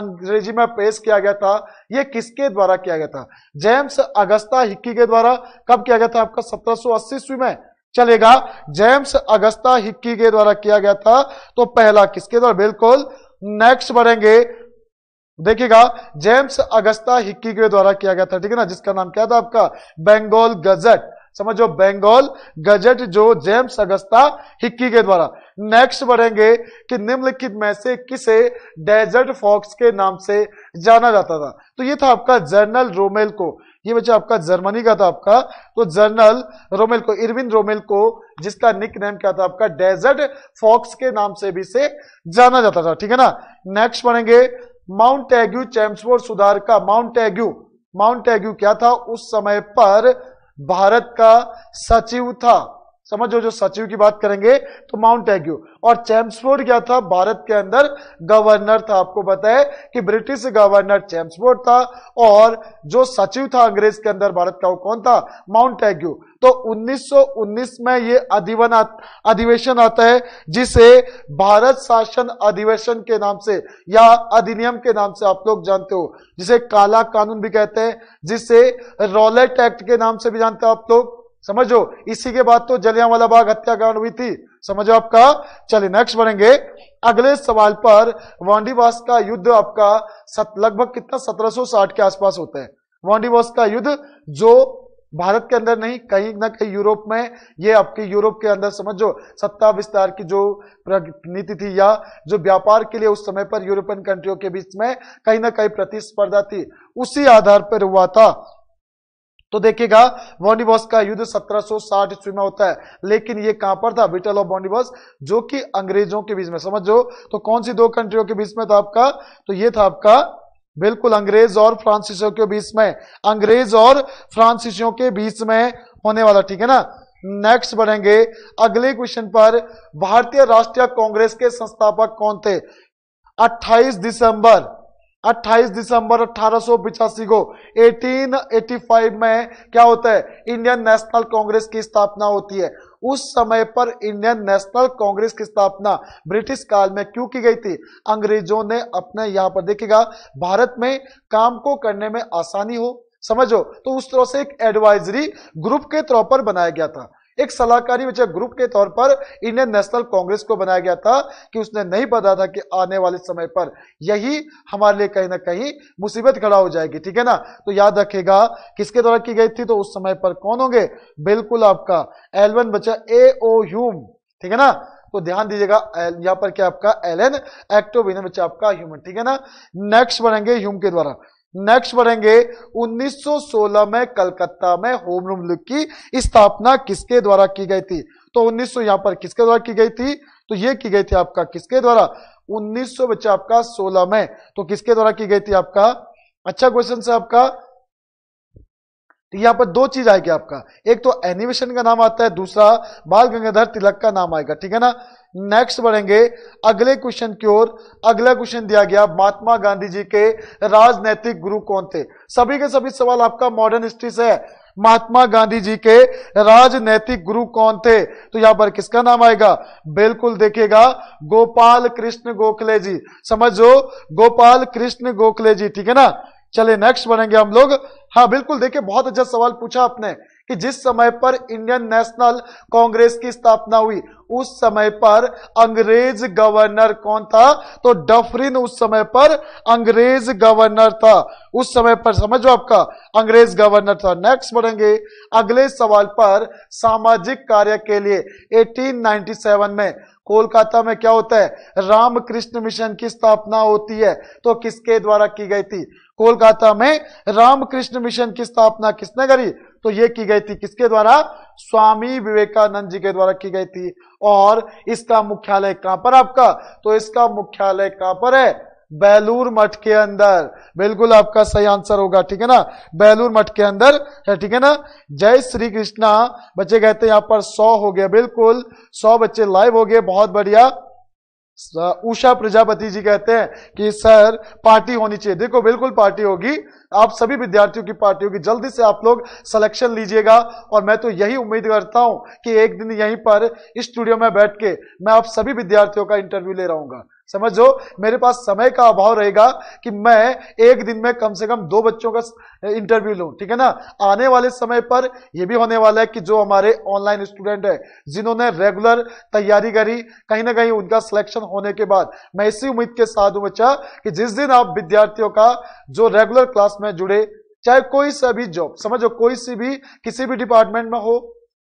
S1: अंग्रेजी में पेश किया गया था यह किसके द्वारा किया गया था जेम्स अगस्ता हिक्की के द्वारा कब किया गया था आपका 1780 ईस्वी में चलेगा जेम्स अगस्ता हिक्की के द्वारा किया गया था तो पहला किसके द्वारा बिल्कुल नेक्स्ट बढ़ेंगे देखिएगा जेम्स अगस्ता हिक्की के द्वारा किया गया था ठीक है ना जिसका नाम क्या था आपका बेंगोल गजट समझो बेंगोल गजट जो जेम्स अगस्ता हिक्की के द्वारा नेक्स्ट बढ़ेंगे कि निम्नलिखित में से किसे डेजर्ट फॉक्स के नाम से जाना जाता था तो ये था आपका जर्नल रोमेल को ये बच्चा आपका जर्मनी का था आपका तो जर्नल रोमेल को इरविन रोमेल को जिसका निक नेम क्या था आपका डेजर्ट फॉक्स के नाम से भी से जाना जाता था ठीक है ना नेक्स्ट पढ़ेंगे माउंट एग्यू चैम्सफोर्ड सुधार का माउंट एग्यू माउंट एग्यू क्या था उस समय पर भारत का सचिव था समझो जो सचिव की बात करेंगे तो माउंट एग्यू और चैम्सफोर्ड क्या था भारत के अंदर गवर्नर था आपको बताया कि ब्रिटिश गवर्नर चैम्सफोर्ड था और जो सचिव था अंग्रेज के अंदर भारत का वो कौन था माउंट एग्यू तो 1919 में ये अधिवन अधिवेशन आता है जिसे भारत शासन अधिवेशन के नाम से या अधिनियम के नाम से आप लोग जानते हो जिसे काला कानून भी कहते हैं जिसे रॉलेट एक्ट के नाम से भी जानते हो आप लोग समझो इसी के बाद तो जलियांवाला बाग हत्याकांड हुई थी समझो आपका चलिए नेक्स्ट बनेंगे अगले सवाल पर वांडीवास का युद्ध आपका लगभग कितना 1760 के आसपास होता है वांडीवास का युद्ध जो भारत के अंदर नहीं कहीं ना कहीं यूरोप में ये आपके यूरोप के अंदर समझो सत्ता विस्तार की जो नीति थी या जो व्यापार के लिए उस समय पर यूरोपियन कंट्रियों के बीच में कहीं ना कहीं प्रतिस्पर्धा थी उसी आधार पर हुआ था तो देखिएगा बॉन्डिबॉस का युद्ध 1760 ईस्वी में होता है लेकिन ये कहां पर था बिटल ऑफ बॉन्डिबॉस जो कि अंग्रेजों के बीच में समझो तो कौन सी दो कंट्रियों के बीच में था आपका तो ये था आपका बिल्कुल अंग्रेज और फ्रांसिसियों के बीच में अंग्रेज और फ्रांसिसियों के बीच में होने वाला ठीक है ना नेक्स्ट बढ़ेंगे अगले क्वेश्चन पर भारतीय राष्ट्रीय कांग्रेस के संस्थापक कौन थे 28 दिसंबर 28 दिसंबर अठारह को 1885 में क्या होता है इंडियन नेशनल कांग्रेस की स्थापना होती है उस समय पर इंडियन नेशनल कांग्रेस की स्थापना ब्रिटिश काल में क्यों की गई थी अंग्रेजों ने अपने यहां पर देखिएगा भारत में काम को करने में आसानी हो समझो तो उस तरह से एक एडवाइजरी ग्रुप के तौर पर बनाया गया था एक सलाहकारी विचार ग्रुप के तौर पर इंडियन नेशनल कांग्रेस को बनाया गया था कि उसने नहीं पता था कि आने वाले समय पर यही हमारे लिए कहीं ना कहीं मुसीबत खड़ा हो जाएगी ठीक है ना तो याद रखेगा किसके द्वारा की गई थी तो उस समय पर कौन होंगे बिल्कुल आपका एलवन बचा ए ओ ह्यूम ठीक है ना तो ध्यान दीजिएगा यहां पर क्या आपका एल एन एक्टोविन बच्चा आपका ह्यूमन ठीक है ना नेक्स्ट बनेंगे ह्यूम के द्वारा नेक्स्ट बढ़ेंगे 1916 में कलकत्ता में होम रूम लीग की स्थापना किसके द्वारा की गई थी तो 1900 यहां पर किसके द्वारा की गई थी तो ये की गई थी आपका किसके द्वारा 1900 बच्चा आपका 16 में तो किसके द्वारा की गई थी आपका अच्छा क्वेश्चन है आपका तो यहां पर दो चीज आएगी आपका एक तो एनिमेशन का नाम आता है दूसरा बाल गंगाधर तिलक का नाम आएगा ठीक है ना नेक्स्ट बढ़ेंगे अगले क्वेश्चन की ओर अगला क्वेश्चन दिया गया महात्मा गांधी जी के राजनैतिक गुरु कौन थे सभी के सभी सवाल आपका मॉडर्न हिस्ट्री से है महात्मा गांधी जी के राजनैतिक गुरु कौन थे तो यहां पर किसका नाम आएगा बिल्कुल देखिएगा गोपाल कृष्ण गोखले जी समझो गोपाल कृष्ण गोखले जी ठीक है ना चले नेक्स्ट बनेंगे हम लोग हाँ बिल्कुल देखिए बहुत अच्छा सवाल पूछा आपने कि जिस समय पर इंडियन नेशनल कांग्रेस की स्थापना हुई उस समय पर अंग्रेज गवर्नर कौन था तो डफरिन उस समय पर अंग्रेज गवर्नर था उस समय पर समझो आपका अंग्रेज गवर्नर था नेक्स्ट बढ़ेंगे अगले सवाल पर सामाजिक कार्य के लिए 1897 में कोलकाता में क्या होता है रामकृष्ण मिशन की स्थापना होती है तो किसके द्वारा की गई थी कोलकाता में रामकृष्ण मिशन की स्थापना किसने करी तो ये की गई थी किसके द्वारा स्वामी विवेकानंद जी के द्वारा की गई थी और इसका मुख्यालय कहां पर आपका तो इसका मुख्यालय कहां पर है बेलूर मठ के अंदर बिल्कुल आपका सही आंसर होगा ठीक है ना बेलूर मठ के अंदर है ठीक है ना जय श्री कृष्णा बच्चे कहते हैं यहां पर सौ हो गया बिल्कुल सौ बच्चे लाइव हो गए बहुत बढ़िया उषा प्रजापति जी कहते हैं कि सर पार्टी होनी चाहिए देखो बिल्कुल पार्टी होगी आप सभी विद्यार्थियों की पार्टी होगी जल्दी से आप लोग सिलेक्शन लीजिएगा और मैं तो यही उम्मीद करता हूं कि एक दिन यहीं पर स्टूडियो में बैठ के मैं आप सभी विद्यार्थियों का इंटरव्यू ले रहा समझो मेरे पास समय का अभाव रहेगा कि मैं एक दिन में कम से कम दो बच्चों का इंटरव्यू लूं ठीक है ना आने वाले समय पर यह भी होने वाला है कि जो हमारे ऑनलाइन स्टूडेंट है जिन्होंने रेगुलर तैयारी करी कहीं ना कहीं उनका सिलेक्शन होने के बाद मैं इसी उम्मीद के साथ हूं बच्चा कि जिस दिन आप विद्यार्थियों का जो रेगुलर क्लास में जुड़े चाहे कोई सा भी जॉब समझो कोई सी भी किसी भी डिपार्टमेंट में हो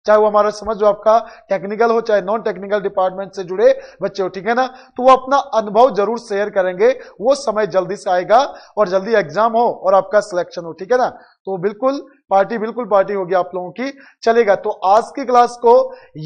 S1: चाहे वो हमारा समझ जो आपका टेक्निकल हो चाहे नॉन टेक्निकल डिपार्टमेंट से जुड़े बच्चे हो ठीक है ना तो वो अपना अनुभव जरूर शेयर करेंगे वो समय जल्दी से आएगा और जल्दी एग्जाम हो और आपका सिलेक्शन हो ठीक है ना तो बिल्कुल पार्टी बिल्कुल पार्टी होगी आप लोगों की चलेगा तो आज की क्लास को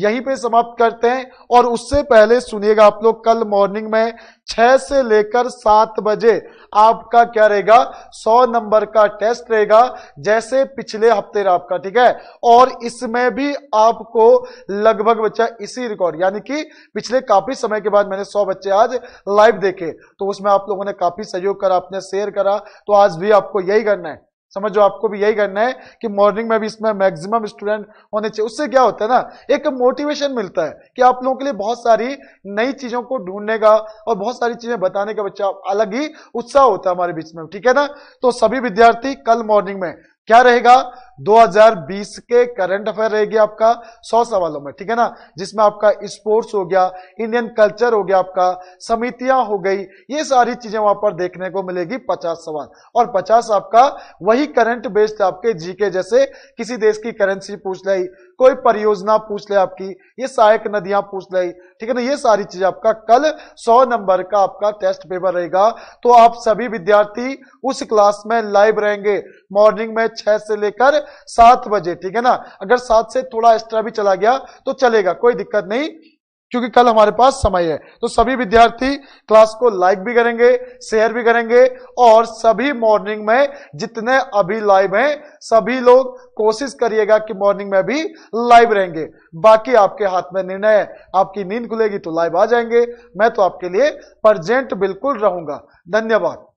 S1: यहीं पे समाप्त करते हैं और उससे पहले सुनिएगा आप लोग कल मॉर्निंग में छह से लेकर सात बजे आपका क्या रहेगा सौ नंबर का टेस्ट रहेगा जैसे पिछले हफ्ते रहा आपका ठीक है और इसमें भी आपको लगभग बच्चा इसी रिकॉर्ड यानी कि पिछले काफी समय के बाद मैंने सौ बच्चे आज लाइव देखे तो उसमें आप लोगों ने काफी सहयोग करा आपने शेयर करा तो आज भी आपको यही करना है समझो आपको भी यही करना है कि मॉर्निंग में भी इसमें मैक्सिमम स्टूडेंट होने चाहिए उससे क्या होता है ना एक मोटिवेशन मिलता है कि आप लोगों के लिए बहुत सारी नई चीजों को ढूंढने का और बहुत सारी चीजें बताने का बच्चा अलग ही उत्साह होता है हमारे बीच में ठीक है ना तो सभी विद्यार्थी कल मॉर्निंग में क्या रहेगा 2020 के करंट अफेयर रहेगी आपका सौ सवालों में ठीक है ना जिसमें आपका स्पोर्ट्स हो गया इंडियन कल्चर हो गया आपका समितियां हो गई ये सारी चीजें वहां पर देखने को मिलेगी पचास सवाल और पचास आपका वही करंट बेस्ड आपके जीके जैसे किसी देश की करेंसी पूछ लाई कोई परियोजना पूछ ले आपकी ये सहायक नदियां पूछ लाई ठीक है ना ये सारी चीज आपका कल सौ नंबर का आपका टेस्ट पेपर रहेगा तो आप सभी विद्यार्थी उस क्लास में लाइव रहेंगे मॉर्निंग में छह से लेकर सात बजे ठीक है ना अगर सात से थोड़ा एक्स्ट्रा भी चला गया तो चलेगा कोई दिक्कत नहीं क्योंकि कल हमारे पास समय है तो सभी विद्यार्थी क्लास को लाइक भी करेंगे शेयर भी करेंगे और सभी मॉर्निंग में जितने अभी लाइव हैं सभी लोग कोशिश करिएगा कि मॉर्निंग में भी लाइव रहेंगे बाकी आपके हाथ में निर्णय है आपकी नींद खुलेगी तो लाइव आ जाएंगे मैं तो आपके लिए प्रजेंट बिल्कुल रहूंगा धन्यवाद